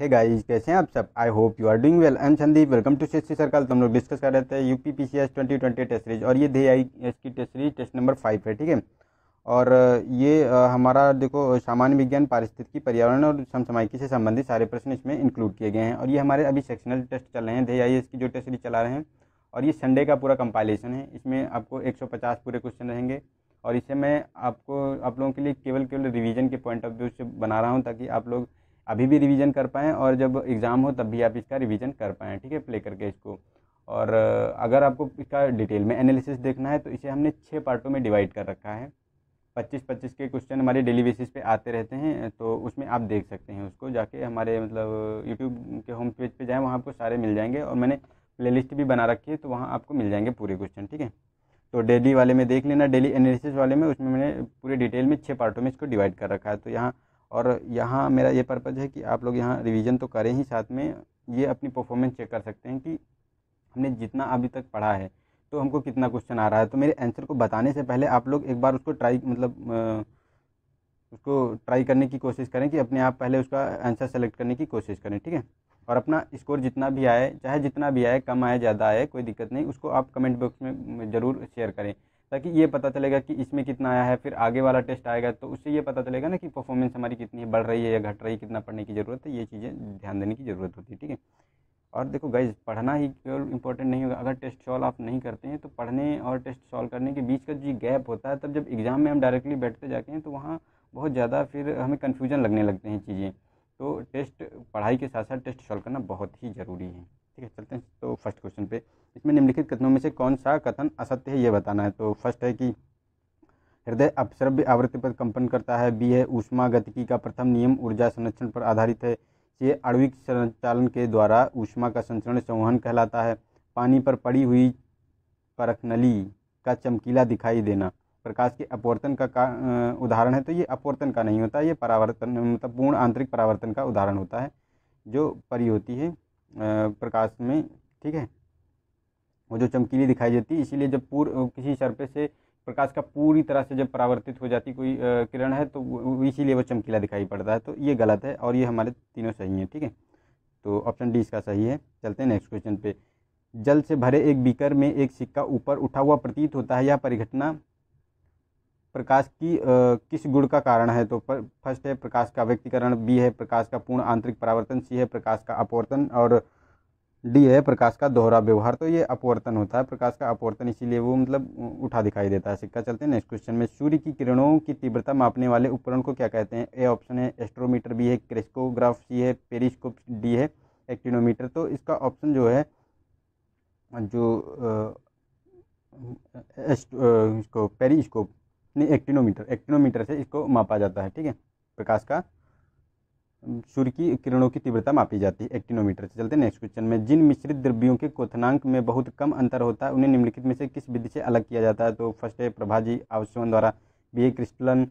Hey guys कैसे हैं आप सब I hope you are doing well I'm Sandeep welcome to C circle तो हम लोग डिस्कस कर रहे थे U P P C S twenty twenty test series और ये दे आई एस की test series test number five है ठीक है और ये हमारा देखो सामान्य विज्ञान पारिस्थितिकी पर्यावरण और समसमायकी से संबंधित सारे प्रश्न इसमें इंक्लूड किए गए हैं और ये हमारे अभी सेक्शनल टेस्ट चल रहे हैं दे आई एस की जो टेस्ट सीरीज चला रहे हैं और ये संडे का पूरा कंपाइलेशन है इसमें आपको एक सौ पचास पूरे क्वेश्चन रहेंगे और इसे मैं आपको आप लोगों के लिए केवल केवल रिवीजन के पॉइंट ऑफ व्यू से बना रहा हूँ ताकि आप लोग अभी भी रिवीजन कर पाएँ और जब एग्ज़ाम हो तब भी आप इसका रिवीजन कर पाएँ ठीक है प्ले करके इसको और अगर आपको इसका डिटेल में एनालिसिस देखना है तो इसे हमने छः पार्टों में डिवाइड कर रखा है पच्चीस पच्चीस के क्वेश्चन हमारे डेली बेसिस पे आते रहते हैं तो उसमें आप देख सकते हैं उसको जाके हमारे मतलब यूट्यूब के होम पेज पे जाएँ वहाँ आपको सारे मिल जाएंगे और मैंने प्लेलिस्ट भी बना रखी है तो वहाँ आपको मिल जाएंगे पूरे क्वेश्चन ठीक है तो डेली वाले में देख लेना डेली एनालिसिस वाले में उसमें मैंने पूरे डिटेल में छः पार्टों में इसको डिवाइड कर रखा है तो यहाँ और यहाँ मेरा ये पर्पज़ है कि आप लोग यहाँ रिवीजन तो करें ही साथ में ये अपनी परफॉर्मेंस चेक कर सकते हैं कि हमने जितना अभी तक पढ़ा है तो हमको कितना क्वेश्चन आ रहा है तो मेरे आंसर को बताने से पहले आप लोग एक बार उसको ट्राई मतलब उसको ट्राई करने की कोशिश करें कि अपने आप पहले उसका आंसर सेलेक्ट करने की कोशिश करें ठीक है और अपना स्कोर जितना भी आए चाहे जितना भी आए कम आए ज़्यादा आए कोई दिक्कत नहीं उसको आप कमेंट बॉक्स में ज़रूर शेयर करें ताकि ये पता चलेगा कि इसमें कितना आया है फिर आगे वाला टेस्ट आएगा तो उससे ये पता चलेगा ना कि परफॉर्मेंस हमारी कितनी बढ़ रही है या घट रही है कितना पढ़ने की ज़रूरत है ये चीज़ें ध्यान देने की ज़रूरत होती है ठीक है और देखो गाइज पढ़ना ही केवल इंपॉर्टेंट नहीं होगा अगर टेस्ट सॉल्व आप नहीं करते हैं तो पढ़ने और टेस्ट सॉल्व करने के बीच का जो गैप होता है तब जब एग्ज़ाम में हम डायरेक्टली बैठते जाते हैं तो वहाँ बहुत ज़्यादा फिर हमें कन्फ्यूजन लगने लगते हैं चीज़ें तो टेस्ट पढ़ाई के साथ साथ टेस्ट सॉल्व करना बहुत ही ज़रूरी है ठीक है चलते हैं तो फर्स्ट क्वेश्चन पे इसमें निम्नलिखित कथनों में से कौन सा कथन असत्य है ये बताना है तो फर्स्ट है कि हृदय अपसरभ्य आवृत्ति पर कंपन करता है बी है ऊष्मा गतिकी का प्रथम नियम ऊर्जा संरक्षण पर आधारित है ये आणविक संचालन के द्वारा ऊष्मा का संचरण संवहन कहलाता है पानी पर पड़ी हुई परखनली का चमकीला दिखाई देना प्रकाश के अपवर्तन का, का उदाहरण है तो ये अपवर्तन का नहीं होता ये परावर्तन मतलब पूर्ण आंतरिक परावर्तन का उदाहरण होता है जो परी होती है प्रकाश में ठीक है वो जो चमकीली दिखाई देती है इसीलिए जब पूर्व किसी सर्पे से प्रकाश का पूरी तरह से जब परावर्तित हो जाती कोई किरण है तो इसीलिए वो चमकीला दिखाई पड़ता है तो ये गलत है और ये हमारे तीनों सही हैं ठीक है तो ऑप्शन डी इसका सही है चलते हैं नेक्स्ट क्वेश्चन पे जल से भरे एक बीकर में एक सिक्का ऊपर उठा हुआ प्रतीत होता है यह परिघटना प्रकाश की आ, किस गुण का कारण है तो फर्स्ट है प्रकाश का व्यक्तिकरण बी है प्रकाश का पूर्ण आंतरिक परावर्तन सी है प्रकाश का अपवर्तन और डी है प्रकाश का दोहरा व्यवहार तो ये अपवर्तन होता है प्रकाश का अपवर्तन इसीलिए वो मतलब उठा दिखाई देता है सिक्का चलते हैं नेक्स्ट क्वेश्चन में सूर्य की किरणों की तीव्रता मापने वाले उपकरण को क्या कहते हैं ए ऑप्शन है एस्ट्रोमीटर बी है क्रेस्कोग्राफ सी है पेरिस्कोप डी है एक्टिनोमीटर तो इसका ऑप्शन जो है जो इसको पेरिस्कोप नहीं एक्टिनोमीटर एक्टिनोमीटर से इसको मापा जाता है ठीक है प्रकाश का सूर्य की किरणों की तीव्रता मापी जाती है एक्टिनोमीटर से चलते नेक्स्ट क्वेश्चन में जिन मिश्रित द्रव्यों के क्वथनांक में बहुत कम अंतर होता है उन्हें निम्नलिखित में से किस विधि से अलग किया जाता है तो फर्स्ट है प्रभा जी आवश्यवन द्वारा बी ए क्रिस्टलन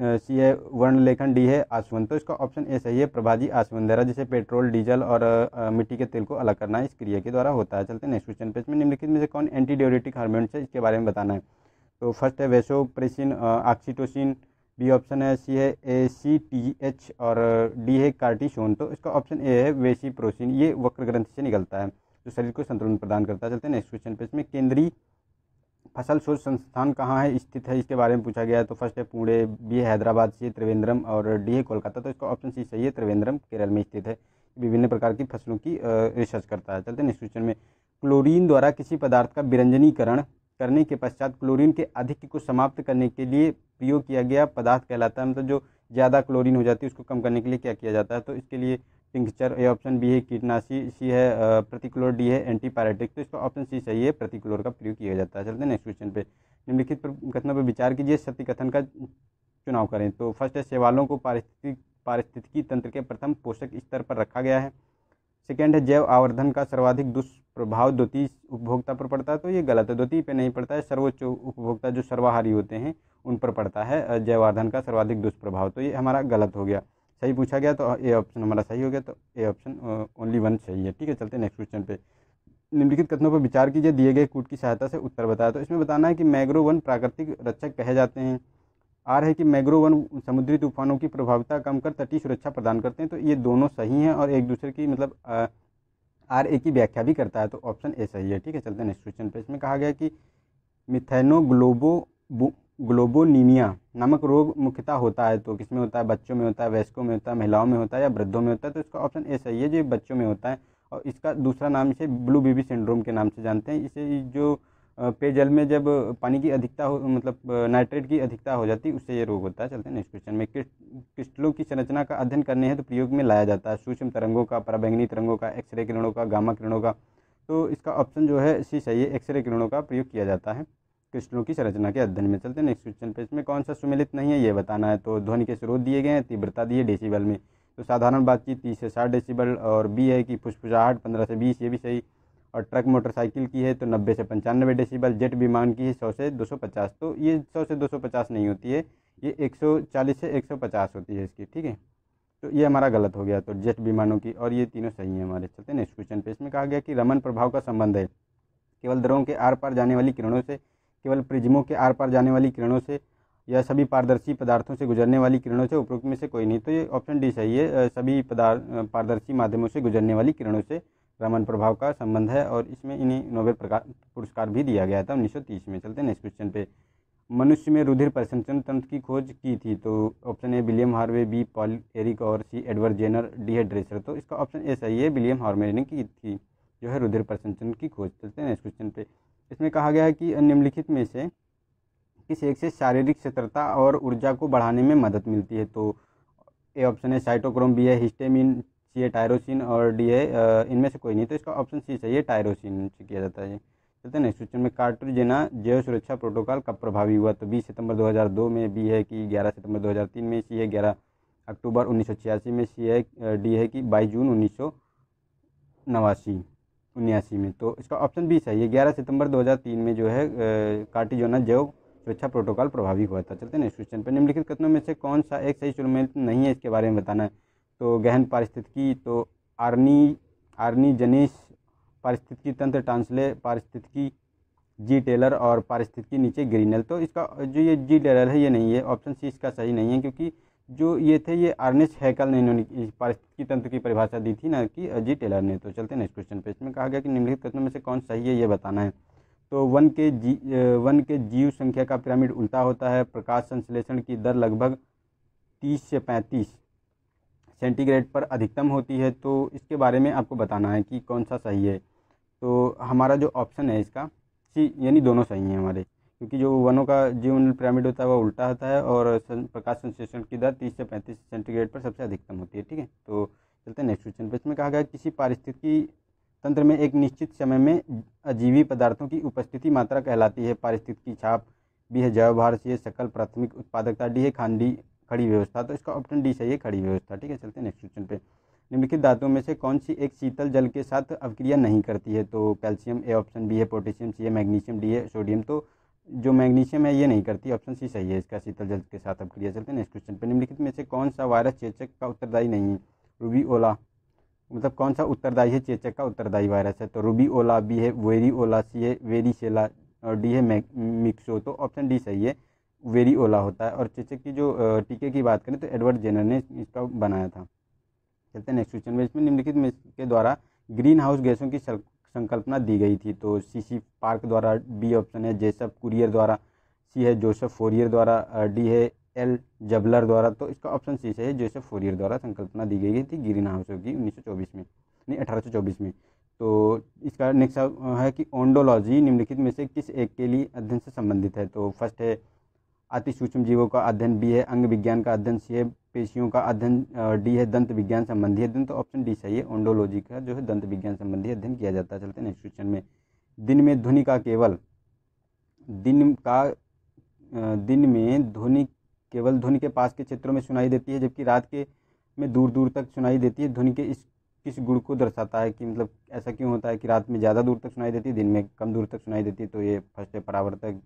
सी है वर्ण लेखन डी है आसवन तो इसका ऑप्शन ए सही है प्रभाजी आसवन द्वारा जिसे पेट्रोल डीजल और मिट्टी के तेल को अलग करना इस क्रिया के द्वारा होता है चलते नेक्स्ट क्वेश्चन पे इसमें निम्नलिखित में से कौन एंटी हारमोन है इसके बारे में बताना है तो फर्स्ट है वेसोप्रेसिन ऑक्सीटोसिन बी ऑप्शन है सी है ए सी टी एच और डी है कार्टिसोन तो इसका ऑप्शन ए है वेसी प्रोसिन ये वक्र ग्रंथि से निकलता है जो शरीर को संतुलन प्रदान करता है चलते हैं नेक्स्ट क्वेश्चन पे इसमें केंद्रीय फसल शोध संस्थान कहाँ है स्थित है इसके बारे में पूछा गया है तो फर्स्ट है पुणे बी है हैदराबाद सी है त्रिवेंद्रम और डी है कोलकाता तो इसका ऑप्शन सी सही है त्रिवेंद्रम केरल में स्थित है विभिन्न प्रकार की फसलों की रिसर्च करता है चलते हैं नेक्स्ट क्वेश्चन में क्लोरीन द्वारा किसी पदार्थ का विरंजनीकरण करने के पश्चात क्लोरीन के अधिक को समाप्त करने के लिए प्रयोग किया गया पदार्थ कहलाता है मतलब जो ज़्यादा क्लोरीन हो जाती है उसको कम करने के लिए क्या किया जाता है तो इसके लिए टिंक्चर ए ऑप्शन बी है कीटनाशी सी है प्रतिक्लोर डी है एंटीपायरेटिक तो इसका ऑप्शन सी सही है प्रतिक्लोर का प्रयोग किया जाता है चलते हैं नेक्स्ट क्वेश्चन पे निम्नलिखित कथनों पर विचार कीजिए सत्य कथन का चुनाव करें तो फर्स्ट है सेवालों को पारिस्थितिक पारिस्थितिकी तंत्र के प्रथम पोषक स्तर पर रखा गया है सेकेंड है जैव आवर्धन का सर्वाधिक दुष् प्रभाव द्वितीय उपभोक्ता पर पड़ता है तो ये गलत है द्वितीय पे नहीं पड़ता है सर्वोच्च उपभोक्ता जो सर्वाहारी होते हैं उन पर पड़ता है जयवर्धन का सर्वाधिक दुष्प्रभाव तो ये हमारा गलत हो गया सही पूछा गया तो ए ऑप्शन हमारा सही हो गया तो ए ऑप्शन ओनली वन सही है ठीक है चलते नेक्स्ट क्वेश्चन पे निम्नलिखित कथनों पर विचार कीजिए दिए गए कूट की सहायता से उत्तर बताया तो इसमें बताना है कि मैग्रो वन प्राकृतिक रक्षक कहे जाते हैं आर है कि मैग्रो वन समुद्री तूफानों की प्रभाविता कम कर तटीय सुरक्षा प्रदान करते हैं तो ये दोनों सही हैं और एक दूसरे की मतलब आर ए की व्याख्या भी करता है तो ऑप्शन ए सही है ठीक है चलते नेक्स्ट क्वेश्चन पे इसमें कहा गया कि मिथेनो ग्लोबो ग्लोबोनीमिया नामक रोग मुख्यतः होता है तो किसमें होता है बच्चों में होता है वयस्कों में होता है महिलाओं में होता है या वृद्धों में होता है तो इसका ऑप्शन ए सही है जो बच्चों में होता है और इसका दूसरा नाम इसे ब्लू बेबी सिंड्रोम के नाम से जानते हैं इसे जो पेयजल में जब पानी की अधिकता हो मतलब नाइट्रेट की अधिकता हो जाती है उससे ये रोग होता है चलते हैं नेक्स्ट क्वेश्चन में क्रिस्टलों की संरचना का अध्ययन करने हैं तो प्रयोग में लाया जाता है सूक्ष्म तरंगों का पराबैंगनी तरंगों का एक्सरे किरणों का गामा किरणों का तो इसका ऑप्शन जो है सी सही है एक्सरे किरणों का प्रयोग किया जाता है क्रिस्टलों की संरचना के अध्ययन में चलते हैं नेक्स्ट क्वेश्चन पे इसमें कौन सा सुमिलित नहीं है ये बताना है तो ध्वनि के स्रोत दिए गए हैं तीव्रता दी है डेसीबल में तो साधारण बातचीत तीस से साठ डेसीबल और बी है कि फुसफुसाहट पंद्रह से बीस ये भी सही और ट्रक मोटरसाइकिल की है तो नब्बे से पंचानवे डेसीबल जेट विमान की है सौ से दो सौ पचास तो ये सौ से दो सौ पचास नहीं होती है ये एक सौ चालीस से एक सौ पचास होती है इसकी ठीक है तो ये हमारा गलत हो गया तो जेट विमानों की और ये तीनों सही है हमारे चलते नेक्स्ट क्वेश्चन पे इसमें कहा गया कि रमन प्रभाव का संबंध है केवल द्रवों के आर पार जाने वाली किरणों से केवल प्रिज्मों के आर पार जाने वाली किरणों से या सभी पारदर्शी पदार्थों से गुजरने वाली किरणों से उपरोक्त में से कोई नहीं तो ये ऑप्शन डी सही है सभी पदार्थ पारदर्शी माध्यमों से गुजरने वाली किरणों से रमन प्रभाव का संबंध है और इसमें इन्हें नोबेल पुरस्कार भी दिया गया था उन्नीस में चलते नेक्स्ट क्वेश्चन पे मनुष्य में रुधिर प्रसंचन तंत्र की खोज की थी तो option A William Harvey B Paul Eric और सी एडवर्ड जेनर डी है तो इसका ऑप्शन ए सही है विलियम हार्वे ने की थी जो है रुधिर प्रसंचन की खोज चलते हैं नेक्स्ट क्वेश्चन पे इसमें कहा गया है कि निम्नलिखित में से किस एक से शारीरिक सतर्कता और ऊर्जा को बढ़ाने में मदद मिलती है तो ए ऑप्शन है साइटोक्रोम बी है हिस्टेमिन सी है टायरोसिन और डी है इनमें से कोई नहीं तो इसका ऑप्शन सी चाहिए टायरोसिन से किया जाता है चलते हैं नेक्स्ट क्वेश्चन में कार्ट्रोजेना जैव सुरक्षा प्रोटोकॉल कब प्रभावी हुआ तो बीस सितंबर 2002 में बी है कि 11 सितंबर 2003 में सी है 11 अक्टूबर उन्नीस में सी है डी है कि बाईस जून उन्नीस सौ नवासी उन्यासी में तो इसका ऑप्शन बी चाहिए है ग्यारह सितंबर 2003 में जो है कार्टिजोना जैव सुरक्षा प्रोटोकॉल प्रभावी हुआ था चलते नेक्स्ट क्वेश्चन पर निम्नलिखित कथनों में से कौन सा एक सही सुरमेल नहीं है इसके बारे में बताना है तो गहन पारिस्थितिकी तो आर्नी आर्नी जनिस पारिस्थितिकी तंत्र टांसले पारिस्थितिकी जी टेलर और पारिस्थितिकी नीचे ग्रीनल तो इसका जो ये जी टेलर है ये नहीं है ऑप्शन सी इसका सही नहीं है क्योंकि जो ये थे ये आर्नेस हैकल ने इन्होंने पारिस्थितिकी तंत्र की परिभाषा दी थी ना कि जी टेलर ने तो चलते नेक्स्ट क्वेश्चन पे इसमें कहा गया कि निम्नलिखित कथनों में से कौन सही है ये बताना है तो वन के जी वन के जीव संख्या का पिरामिड उल्टा होता है प्रकाश संश्लेषण की दर लगभग तीस से पैंतीस सेंटीग्रेड पर अधिकतम होती है तो इसके बारे में आपको बताना है कि कौन सा सही है तो हमारा जो ऑप्शन है इसका सी यानी दोनों सही हैं हमारे क्योंकि जो वनों का जीवन पिरामिड होता है वह उल्टा होता है और प्रकाश संश्लेषण की दर तीस से पैंतीस सेंटीग्रेड पर सबसे अधिकतम होती है ठीक है तो चलते हैं नेक्स्ट क्वेश्चन पर इसमें कहा गया किसी पारिस्थितिकी तंत्र में एक निश्चित समय में अजीवी पदार्थों की उपस्थिति मात्रा कहलाती है पारिस्थितिकी छाप बी है जैव भार सी है सकल प्राथमिक उत्पादकता डी है खांडी खड़ी व्यवस्था तो इसका ऑप्शन डी सही है खड़ी व्यवस्था ठीक है चलते हैं नेक्स्ट क्वेश्चन पे निम्नलिखित धातुओं में से कौन सी एक शीतल जल के साथ अवक्रिया नहीं करती है तो कैल्शियम ए ऑप्शन बी है पोटेशियम सी है मैग्नीशियम डी है सोडियम तो जो मैग्नीशियम है ये नहीं करती ऑप्शन सी सही है इसका शीतल जल के साथ अवक्रिया चलते हैं नेक्स्ट क्वेश्चन पर निम्नलिखित में से कौन सा वायरस चेचक का उत्तरदायी नहीं है रूबी ओला मतलब कौन सा उत्तरदायी है चेचक का उत्तरदायी वायरस है तो रूबी ओला बी है वेरी ओला सी है वेरी शेला और डी है मिक्सो तो ऑप्शन डी सही है वेरी ओला होता है और चेचक की जो टीके की बात करें तो एडवर्ड जेनर ने इसका बनाया था चलते नेक्स्ट क्वेश्चन में इसमें निम्नलिखित में के द्वारा ग्रीन हाउस गैसों की संकल्पना दी गई थी तो सीसी पार्क द्वारा बी ऑप्शन है जेसफ कुरियर द्वारा सी है जोसेफ फोरियर द्वारा डी है एल जबलर द्वारा तो इसका ऑप्शन सी से है जोसेफ फोरियर द्वारा संकल्पना दी गई थी ग्रीन हाउसों की चौबीस में नहीं चौबीस में तो इसका नेक्स्ट है कि ओंडोलॉजी निम्नलिखित में से किस एक के लिए अध्ययन से संबंधित है तो फर्स्ट है अति सूक्ष्म जीवों का अध्ययन बी है अंग विज्ञान का अध्ययन सी है पेशियों का अध्ययन डी है दंत विज्ञान संबंधी अध्ययन तो ऑप्शन डी सही है ओंडोलॉजी का जो है दंत विज्ञान संबंधी अध्ययन किया जाता है चलते नेक्स्ट क्वेश्चन में दिन में ध्वनि का केवल दिन का दिन में ध्वनि केवल ध्वनि के पास के क्षेत्रों में सुनाई देती है जबकि रात के में दूर दूर तक सुनाई देती है ध्वनि के इस किस गुण को दर्शाता है कि मतलब ऐसा क्यों होता है कि रात में ज़्यादा दूर तक सुनाई देती है दिन में कम दूर तक सुनाई देती है तो ये फर्स्ट है परावर्तक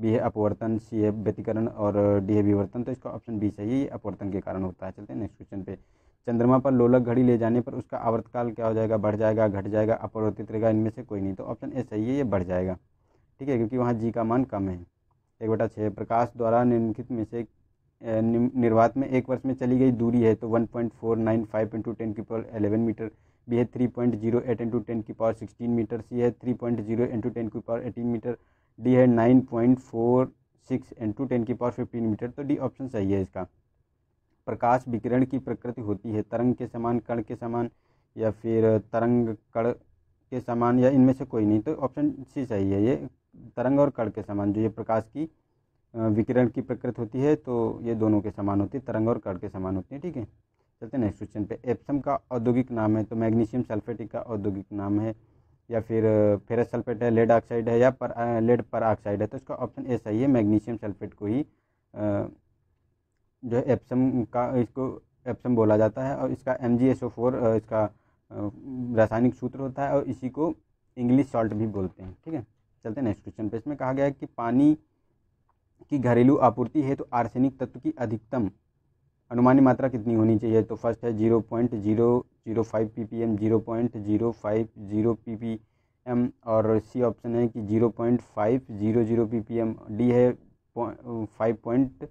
बी है अपवर्तन सी है व्यतिकरण और डी है विवर्तन तो इसका ऑप्शन बी चाहिए ये अपवर्तन के कारण होता है चलते हैं नेक्स्ट क्वेश्चन पे चंद्रमा पर लोलक घड़ी ले जाने पर उसका आवर्तकाल क्या हो जाएगा बढ़ जाएगा घट जाएगा अपवर्तित रहेगा इनमें से कोई नहीं तो ऑप्शन ए सही है ये बढ़ जाएगा ठीक है क्योंकि वहाँ जी का मान कम है एक बटा छः प्रकाश द्वारा निम्नलिखित में से निर्वात में एक वर्ष में चली गई दूरी है तो one point four nine five into ten की पावर एलेवन मीटर बी है three point zero eight into ten की पावर सिक्सटीन मीटर सी है three point zero into ten की पावर एटीन मीटर डी है nine point four six into ten की power fifteen metre तो D option सही है इसका प्रकाश विकिरण की प्रकृति होती है तरंग के समान कण के समान या फिर तरंग कण के समान या इनमें से कोई नहीं तो ऑप्शन सी सही है ये तरंग और कण के समान जो ये प्रकाश की विकिरण की प्रकृति होती है तो ये दोनों के समान होती है तरंग और कण के समान होती है ठीक है चलते नेक्स्ट क्वेश्चन पे एप्सम का औद्योगिक नाम है तो मैग्नीशियम सल्फेटिक का औद्योगिक नाम है या फिर फेरस सल्फेट है लेड ऑक्साइड है या पर लेड पर ऑक्साइड है तो इसका ऑप्शन ए सही है मैग्नीशियम सल्फेट को ही जो है एप्सम का इसको एप्सम बोला जाता है और इसका एम इसका रासायनिक सूत्र होता है और इसी को इंग्लिश सॉल्ट भी बोलते हैं ठीक है चलते हैं नेक्स्ट क्वेश्चन पे इसमें कहा गया है कि पानी की घरेलू आपूर्ति है तो आर्सेनिक तत्व की अधिकतम अनुमानी मात्रा कितनी होनी चाहिए तो फर्स्ट है zero point zero zero five P P M zero point zero five zero P P M और सी ऑप्शन है कि zero point five zero zero P P M D है five point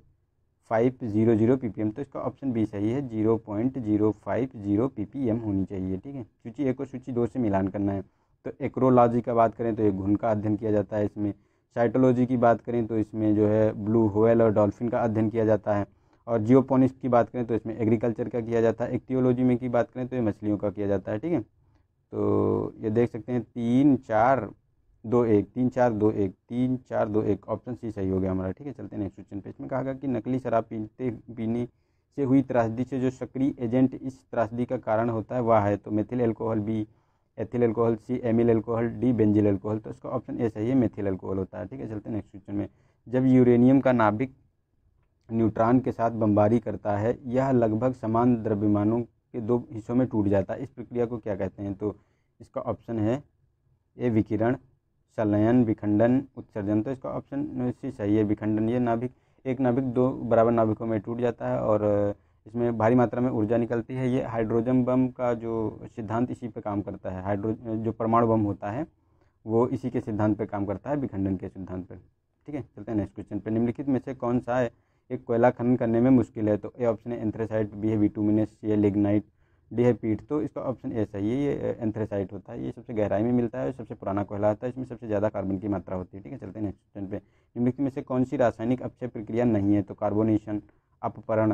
five zero zero P P M तो इसका option B सही है zero point zero five zero P P M होनी चाहिए ठीक है सूची एक और सूची दो से मिलान करना है तो एक्रोलॉजी का बात करें तो एक घुन का अध्ययन किया जाता है इसमें साइटोलॉजी की बात करें तो इसमें जो है ब्लू होल और डॉल्फिन का अध्ययन किया जाता है और जियोपोनिक्स की बात करें तो इसमें एग्रीकल्चर का किया जाता है एक्टियोलॉजी में की बात करें तो ये मछलियों का किया जाता है ठीक है तो ये देख सकते हैं तीन चार दो एक तीन चार दो एक तीन चार दो एक ऑप्शन सी सही हो गया हमारा ठीक है चलते नेक्स्ट क्वेश्चन पे इसमें कहा गया कि नकली शराब पीते पीने से हुई त्रासदी से जो सक्रिय एजेंट इस त्रासदी का कारण होता है वह है तो methyl alcohol B ethyl alcohol C amyl alcohol D benzyl alcohol तो इसका ऑप्शन ए सही है मेथिल एल्कोहल होता है ठीक है चलते नेक्स्ट क्वेश्चन में जब यूरेनियम का नाभिक न्यूट्रॉन के साथ बमबारी करता है यह लगभग समान द्रव्यमानों के दो हिस्सों में टूट जाता है इस प्रक्रिया को क्या कहते हैं तो इसका ऑप्शन है ए विकिरण संलयन विखंडन उत्सर्जन तो इसका ऑप्शन सही है विखंडन ये नाभिक एक नाभिक दो बराबर नाभिकों में टूट जाता है और इसमें भारी मात्रा में ऊर्जा निकलती है ये हाइड्रोजन बम का जो सिद्धांत इसी पे काम करता है हाइड्रो जो परमाणु बम होता है वो इसी के सिद्धांत पे काम करता है विखंडन के सिद्धांत पे ठीक है चलते हैं नेक्स्ट क्वेश्चन पे निम्नलिखित में से कौन सा है एक कोयला खनन करने में मुश्किल है तो ए ऑप्शन है एंथ्रेसाइट बी है विटूमिनस सी है लिग्नाइट डी है पीट तो इसका ऑप्शन ए सही है ये एंथ्रेसाइट होता है ये सबसे गहराई में मिलता है और सबसे पुराना कोयला होता है इसमें सबसे ज़्यादा कार्बन की मात्रा होती है ठीक है चलते हैं नेक्स्ट क्वेश्चन पे निम्नलिखित में से कौन सी रासायनिक अपचय प्रक्रिया नहीं है तो कार्बोनेशन अपपरण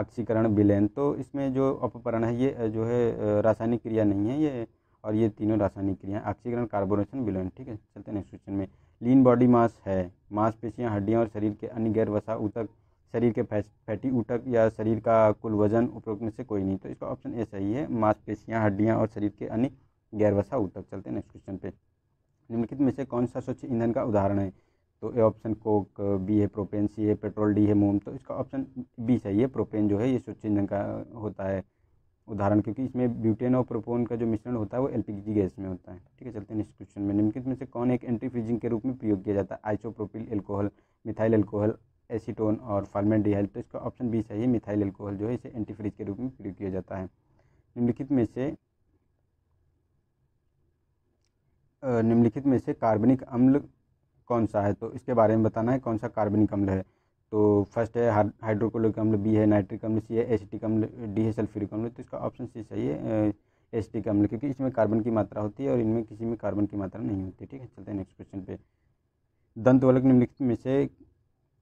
ऑक्सीकरण विलयन तो इसमें जो अपपरण है ये जो है रासायनिक क्रिया नहीं है ये और ये तीनों रासायनिक क्रियाएँ ऑक्सीकरण कार्बोनेशन विलयन ठीक है चलते हैं नेक्स्ट क्वेश्चन में लीन बॉडी मास है मांसपेशियाँ हड्डियाँ और शरीर के अन्य गैर वसा ऊतक शरीर के फैटी ऊटक या शरीर का कुल वजन उपरोक्त में से कोई नहीं तो इसका ऑप्शन ए सही है मांसपेशियाँ हड्डियाँ और शरीर के अन्य गैरवसा ऊतक चलते हैं नेक्स्ट क्वेश्चन पे निम्नलिखित में से कौन सा स्वच्छ ईंधन का उदाहरण है तो ए ऑप्शन कोक बी है प्रोपेन सी है पेट्रोल डी है मोम तो इसका ऑप्शन बी सही है प्रोपेन जो है ये स्वच्छ ईंधन का होता है उदाहरण क्योंकि इसमें ब्यूटेन और प्रोपोन का जो मिश्रण होता है वो जी गैस में होता है ठीक है चलते हैं नेक्स्ट क्वेश्चन में निम्नलिखित में से कौन एक एंटी फ्रीजिंग के रूप में प्रयोग किया जाता है isopropyl alcohol methyl alcohol acetone और फार्मेलडिहाइल तो इसका ऑप्शन बी सही मिथाइल एल्कोहल जो है इसे एंटी फ्रिज के रूप में प्रयोग किया जाता है निम्नलिखित में से निम्नलिखित में से कार्बनिक अम्ल कौन सा है तो इसके बारे में बताना है कौन सा कार्बनिक अम्ल है तो फर्स्ट है हाइड्रोक्लोरिक अम्ल बी है नाइट्रिक अम्ल सी है एसिटिक अम्ल डी है सल्फ्यूरिक अम्ल तो इसका ऑप्शन सी सही है एसिटिक अम्ल क्योंकि इसमें कार्बन की मात्रा होती है और इनमें किसी में कार्बन की मात्रा नहीं होती ठीक है चलते हैं नेक्स्ट क्वेश्चन पे दंत वालक निम्नलिखित में से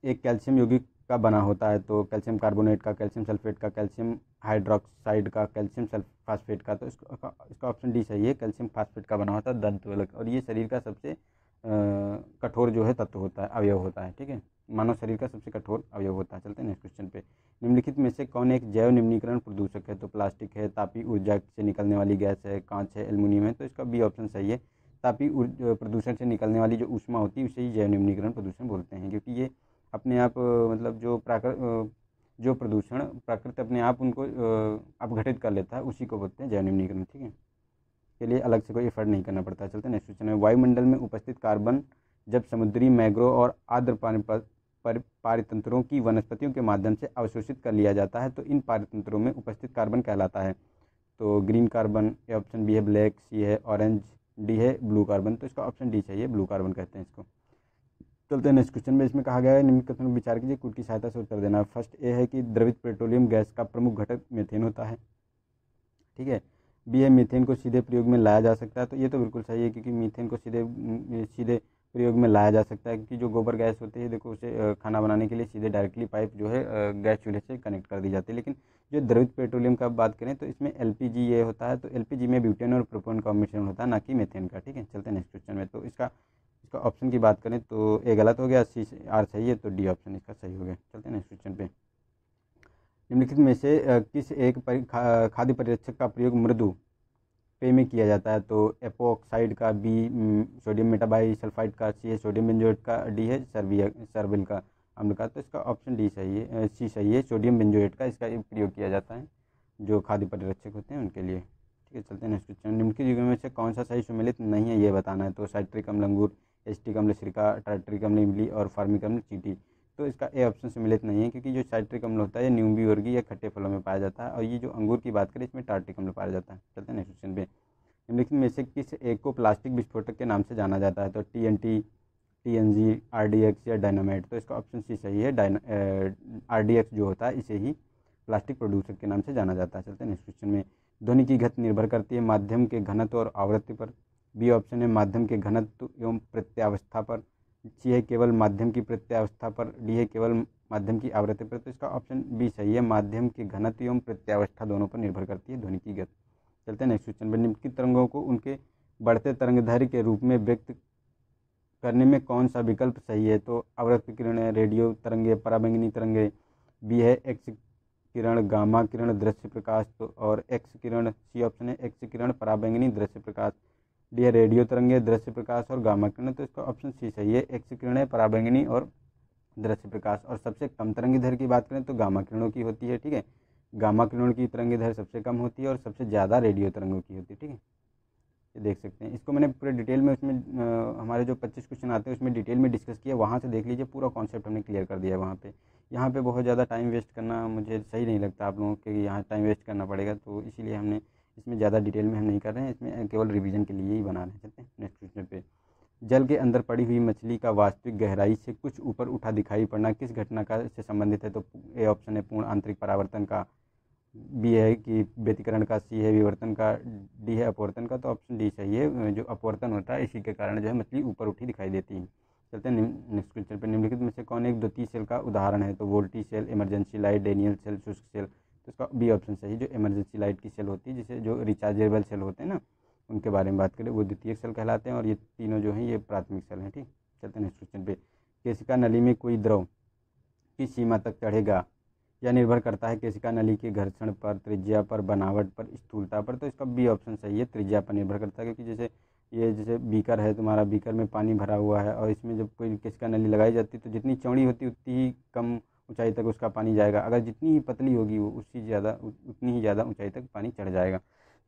एक कैल्शियम यौगिक का बना होता है तो कैल्शियम कार्बोनेट का कैल्शियम सल्फेट का कैल्शियम हाइड्रोक्साइड का कैल्शियम फास्फेट का तो इसका इसका ऑप्शन डी सही है कैल्शियम फास्फेट का बना होता है वलक और ये शरीर का सबसे कठोर जो है तत्व होता है अवयव होता है ठीक है मानव शरीर का सबसे कठोर अवयव होता है चलते हैं नेक्स्ट क्वेश्चन पे निम्नलिखित में से कौन एक जैव निम्नीकरण प्रदूषक है तो प्लास्टिक है तापी ऊर्जा से निकलने वाली गैस है कांच है एल्यूमिनियम है तो इसका बी ऑप्शन सही है तापी ऊर्जा प्रदूषण से निकलने वाली जो ऊष्मा होती है उसे ही जैव निम्नीकरण प्रदूषण बोलते हैं क्योंकि ये अपने आप मतलब जो प्राकृत जो प्रदूषण प्राकृत अपने आप उनको अपघटित कर लेता है उसी को बोलते हैं जैव निम्नीकरण ठीक है के लिए अलग से कोई एफर्ट नहीं करना पड़ता चलते नेक्स्ट क्वेश्चन है वायुमंडल में उपस्थित कार्बन जब समुद्री मैग्रो और आर्द्र पारितंत्रों की वनस्पतियों के माध्यम से अवशोषित कर लिया जाता है तो इन पारितंत्रों में उपस्थित कार्बन कहलाता है तो green carbon A option B है ब्लैक सी है ऑरेंज डी है ब्लू कार्बन तो इसका ऑप्शन डी चाहिए ब्लू कार्बन कहते हैं इसको चलते हैं नेक्स्ट क्वेश्चन में इसमें कहा गया है निम्न क्वेश्चन में विचार कीजिए कुट की सहायता से उत्तर देना है फर्स्ट ए है कि द्रवित पेट्रोलियम गैस का प्रमुख घटक मेथेन होता है ठीक है बी है मीथेन को सीधे प्रयोग में लाया जा सकता है तो ये तो बिल्कुल सही है क्योंकि मीथेन को सीधे सीधे प्रयोग में लाया जा सकता है क्योंकि जो गोबर गैस होती है देखो उसे खाना बनाने के लिए सीधे डायरेक्टली पाइप जो है गैस चूल्हे से कनेक्ट कर दी जाती है लेकिन जो द्रवित पेट्रोलियम का बात करें तो इसमें एल ये होता है तो एल में ब्यूटेन और प्रोपोन का मिश्रण होता है ना कि मेथेन का ठीक है चलते हैं नेक्स्ट क्वेश्चन में तो इसका इसका ऑप्शन की बात करें तो ए गलत हो गया सी आर सही है तो डी ऑप्शन इसका सही हो गया चलते हैं नेक्स्ट क्वेश्चन पे निम्नलिखित में से किस एक खा, खाद्य परिरक्षक का प्रयोग मृदु पे में किया जाता है तो एपोक्साइड का बी सोडियम मेटाबाई सल्फाइड का सी है सोडियम बेंजोएट का डी है सर्विय सर्विल का अम्ल का तो इसका ऑप्शन डी सही है सी सही है सोडियम बेंजोएट का इसका प्रयोग किया जाता है जो खाद्य परिरक्षक होते हैं उनके लिए ठीक है चलते हैं नेक्स्ट क्वेश्चन निम्नलिखित युग में से कौन सा सही सम्मिलित नहीं है ये बताना है तो साइट्रिक अम्लंगूर अंगूर एच टी कम्ल सिरका टाइट्रिक अम्ल इमली और फार्मिक अम्ल चीटी तो इसका ए ऑप्शन सम्मिलित तो नहीं है क्योंकि जो साइट्रिक अम्ल होता है ये न्यूबी वर्गी या खट्टे फलों में पाया जाता है और ये जो अंगूर की बात करें इसमें टार्टिक अम्ल पाया जाता है चलते हैं नेक्स्ट क्वेश्चन पे निम्नलिखित में से किस एक को प्लास्टिक विस्फोटक के नाम से जाना जाता है तो T N T T N G R D X या डायनामाइट तो इसका ऑप्शन सी सही है आर डी एक्स जो होता है इसे ही प्लास्टिक प्रोड्यूसर के नाम से जाना जाता है चलते हैं नेक्स्ट क्वेश्चन में ध्वनि की घत निर्भर करती है माध्यम के घनत्व और आवृत्ति पर बी ऑप्शन है माध्यम के घनत्व एवं प्रत्यावस्था पर सी है केवल माध्यम की प्रत्यावस्था पर डी है केवल माध्यम की आवृत्ति पर तो इसका ऑप्शन बी सही है माध्यम के घनत्व एवं प्रत्यावस्था दोनों पर निर्भर करती है ध्वनि की गति चलते हैं नेक्स्ट क्वेश्चन निम्नलिखित तरंगों को उनके बढ़ते तरंगधर्य के रूप में व्यक्त करने में कौन सा विकल्प सही है तो अवरक्त किरण है रेडियो तरंगे पराबंगिनी तरंगे बी है एक्स किरण गामा किरण दृश्य प्रकाश तो और एक्स किरण सी ऑप्शन है एक्स किरण पराबैंगनी दृश्य प्रकाश डी रेडियो तरंगे दृश्य प्रकाश और गामा किरण तो इसका ऑप्शन सी सही है एक्स किरणें पराबैंगनी और दृश्य प्रकाश और सबसे कम तरंगी धर की बात करें तो गामा किरणों की होती है ठीक है गामा किरणों की तरंगी दर सबसे कम होती है और सबसे ज़्यादा रेडियो तरंगों की होती है ठीक है ये देख सकते हैं इसको मैंने पूरे डिटेल में उसमें आ, हमारे जो पच्चीस क्वेश्चन आते हैं उसमें डिटेल में डिस्कस किया वहाँ से देख लीजिए पूरा कॉन्सेप्ट हमने क्लियर कर दिया है वहाँ पे यहाँ पे बहुत ज़्यादा टाइम वेस्ट करना मुझे सही नहीं लगता आप लोगों के यहाँ टाइम वेस्ट करना पड़ेगा तो इसीलिए हमने इसमें ज़्यादा डिटेल में हम नहीं कर रहे हैं इसमें केवल रिविजन के लिए ही बना रहे हैं चलते हैं नेक्स्ट क्वेश्चन पे जल के अंदर पड़ी हुई मछली का वास्तविक गहराई से कुछ ऊपर उठा दिखाई पड़ना किस घटना का से संबंधित है तो ए ऑप्शन है पूर्ण आंतरिक परावर्तन का बी है कि व्यतिकरण का सी है विवर्तन का डी है अपवर्तन का तो ऑप्शन डी सही है जो अपवर्तन होता है इसी के कारण जो है मछली ऊपर उठी दिखाई देती है चलते हैं नेक्स्ट क्वेश्चन पर निम्नलिखित में से कौन एक द्वितीय सेल का उदाहरण है तो voltaic cell emergency light Daniel cell शुष्क सेल तो इसका बी ऑप्शन सही जो इमरजेंसी लाइट की सेल होती है जिसे जो रिचार्जेबल सेल होते हैं ना उनके बारे में बात करें वो द्वितीय सेल कहलाते हैं और ये तीनों जो हैं ये प्राथमिक सेल हैं ठीक चलते हैं नेक्स्ट क्वेश्चन पे केशिका नली में कोई द्रव किस सीमा तक चढ़ेगा या निर्भर करता है केशिका नली के घर्षण पर त्रिज्या पर बनावट पर स्थूलता पर तो इसका बी ऑप्शन सही है त्रिज्या पर निर्भर करता है क्योंकि जैसे ये जैसे बीकर है तुम्हारा बीकर में पानी भरा हुआ है और इसमें जब कोई किसका नली लगाई जाती है तो जितनी चौड़ी होती उतनी ही कम ऊंचाई तक उसका पानी जाएगा अगर जितनी ही पतली होगी वो उससे ज़्यादा उतनी ही ज़्यादा ऊंचाई तक पानी चढ़ जाएगा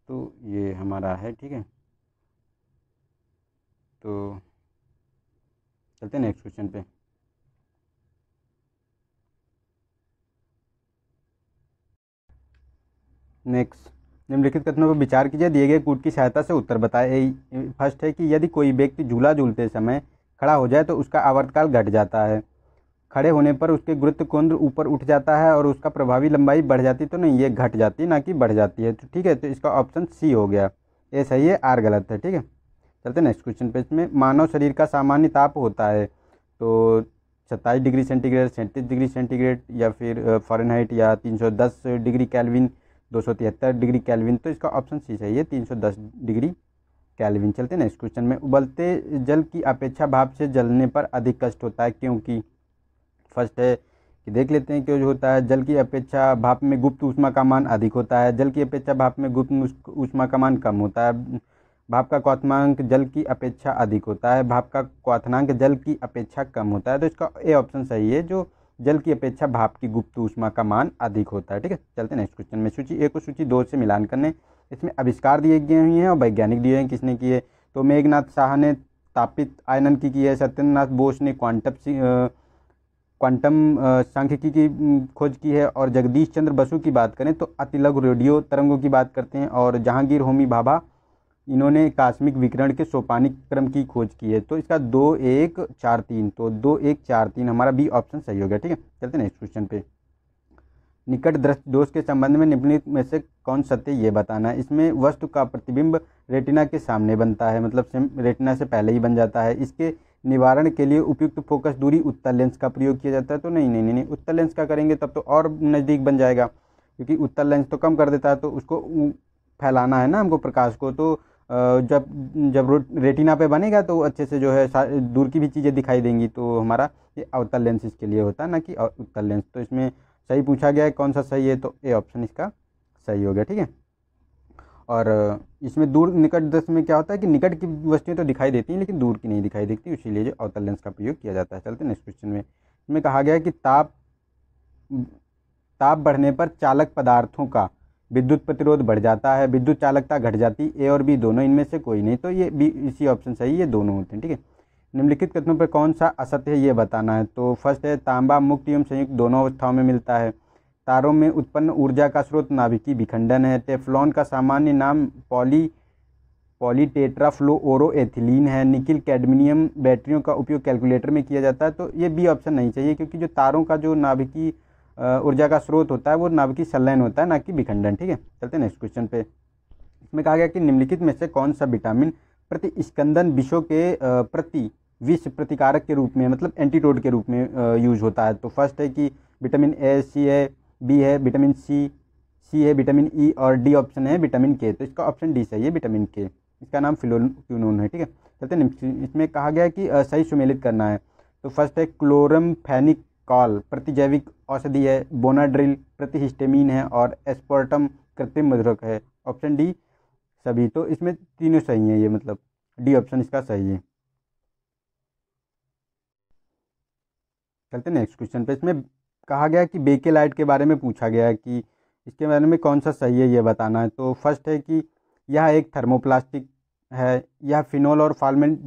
तो ये हमारा है ठीक है तो चलते हैं नेक्स्ट क्वेश्चन पे नेक्स्ट निम्नलिखित कथनों पर विचार कीजिए दिए गए कूट की सहायता से उत्तर बताए फर्स्ट है कि यदि कोई व्यक्ति झूला झूलते समय खड़ा हो जाए तो उसका आवर्तकाल घट जाता है खड़े होने पर उसके गुरुत्वकेंद्र ऊपर उठ जाता है और उसका प्रभावी लंबाई बढ़ जाती तो नहीं ये घट जाती ना कि बढ़ जाती है तो ठीक है तो इसका ऑप्शन सी हो गया ये सही है आर गलत है ठीक है चलते नेक्स्ट क्वेश्चन पे इसमें मानव शरीर का सामान्य ताप होता है तो सत्ताईस डिग्री सेंटीग्रेड सैंतीस डिग्री सेंटीग्रेड या फिर फॉरनहाइट या तीन डिग्री कैलविन दो डिग्री कैलविन तो इसका ऑप्शन सी सही है तीन डिग्री कैलविन चलते नेक्स्ट क्वेश्चन में उबलते जल की अपेक्षा भाप से जलने पर अधिक कष्ट होता है क्योंकि फर्स्ट है कि देख लेते हैं क्यों जो होता है जल की अपेक्षा भाप में गुप्त ऊष्मा का मान अधिक होता है जल की अपेक्षा भाप में गुप्त ऊष्मा का मान कम होता है भाप का क्वाथनांक जल की अपेक्षा अधिक होता है भाप का क्वाथनांक जल की अपेक्षा कम होता है तो इसका ए ऑप्शन सही है जो जल की अपेक्षा भाप की गुप्त ऊष्मा का मान अधिक होता है ठीक है चलते नेक्स्ट क्वेश्चन में सूची ए को सूची दो से मिलान करने इसमें आविष्कार दिए गए हुए हैं और वैज्ञानिक दिए हैं किसने किए तो मेघनाथ शाह ने तापित आयनन की की है सत्येंद्रनाथ बोस ने क्वांटम क्वांटम सांख्यिकी की खोज की है और जगदीश चंद्र बसु की बात करें तो अतिलघु रेडियो तरंगों की बात करते हैं और जहांगीर होमी भाभा इन्होंने कास्मिक विकिरण के सोपानिक क्रम की खोज की है तो इसका दो एक चार तीन तो दो एक चार तीन हमारा बी ऑप्शन सही हो गया ठीक है चलते नेक्स्ट क्वेश्चन पे निकट दृष्टि दोष के संबंध में निम्नलिखित में से कौन सत्य ये बताना है इसमें वस्तु का प्रतिबिंब रेटिना के सामने बनता है मतलब रेटिना से पहले ही बन जाता है इसके निवारण के लिए उपयुक्त फोकस दूरी उत्तर लेंस का प्रयोग किया जाता है तो नहीं नहीं नहीं, नहीं। उत्तर लेंस का करेंगे तब तो और नज़दीक बन जाएगा क्योंकि उत्तर लेंस तो कम कर देता है तो उसको फैलाना है ना हमको प्रकाश को तो जब जब रेटिना पे बनेगा तो अच्छे से जो है दूर की भी चीज़ें दिखाई देंगी तो हमारा ये अवतल लेंस इसके लिए होता है ना कि उत्तर लेंस तो इसमें सही पूछा गया है कौन सा सही है तो ए ऑप्शन इसका सही हो गया ठीक है और इसमें दूर निकट दृश्य में क्या होता है कि निकट की वस्तुएं तो दिखाई देती हैं लेकिन दूर की नहीं दिखाई देती इसीलिए जो अवतल लेंस का प्रयोग किया जाता है चलते नेक्स्ट क्वेश्चन में इसमें कहा गया है कि ताप ताप बढ़ने पर चालक पदार्थों का विद्युत प्रतिरोध बढ़ जाता है विद्युत चालकता घट जाती ए और बी दोनों इनमें से कोई नहीं तो ये बी इसी ऑप्शन सही ये दोनों होते हैं ठीक है निम्नलिखित कथनों पर कौन सा असत्य है ये बताना है तो फर्स्ट है तांबा मुक्त एवं संयुक्त दोनों अवस्थाओं में मिलता है तारों में उत्पन्न ऊर्जा का स्रोत नाभिकी विखंडन है टेफ्लॉन का सामान्य नाम पॉली पॉलीटेट्राफ्लो ओरो एथिलीन है निकिल कैडमिनियम बैटरियों का उपयोग कैलकुलेटर में किया जाता है तो ये बी ऑप्शन नहीं चाहिए क्योंकि जो तारों का जो नाभिकी ऊर्जा का स्रोत होता है वो नाभिकीय संलयन होता है ना कि विखंडन ठीक है चलते नेक्स्ट क्वेश्चन पे इसमें कहा गया कि निम्नलिखित में से कौन सा विटामिन प्रति स्कंदन विषो के प्रति विष प्रतिकारक के रूप में मतलब एंटीटोड के रूप में यूज होता है तो फर्स्ट है कि विटामिन ए सी है बी है विटामिन सी सी है विटामिन ई e, और डी ऑप्शन है विटामिन के तो इसका ऑप्शन डी सही है विटामिन के इसका नाम फिलोक्यूनोन है ठीक है चलते हैं इसमें कहा गया है कि सही सुमेलित करना है तो फर्स्ट है क्लोरम फैनिक कॉल प्रतिजैविक औषधि है बोनाड्रिल प्रतिहिस्टेमिन है और एस्पोर्टम कृत्रिम मधुरक है ऑप्शन डी सभी तो इसमें तीनों सही हैं ये मतलब डी ऑप्शन इसका सही है चलते नेक्स्ट क्वेश्चन पे इसमें कहा गया कि बेकेलाइट के बारे में पूछा गया है कि इसके बारे में कौन सा सही है ये बताना है तो फर्स्ट है कि यह एक थर्मोप्लास्टिक है यह फिनोल और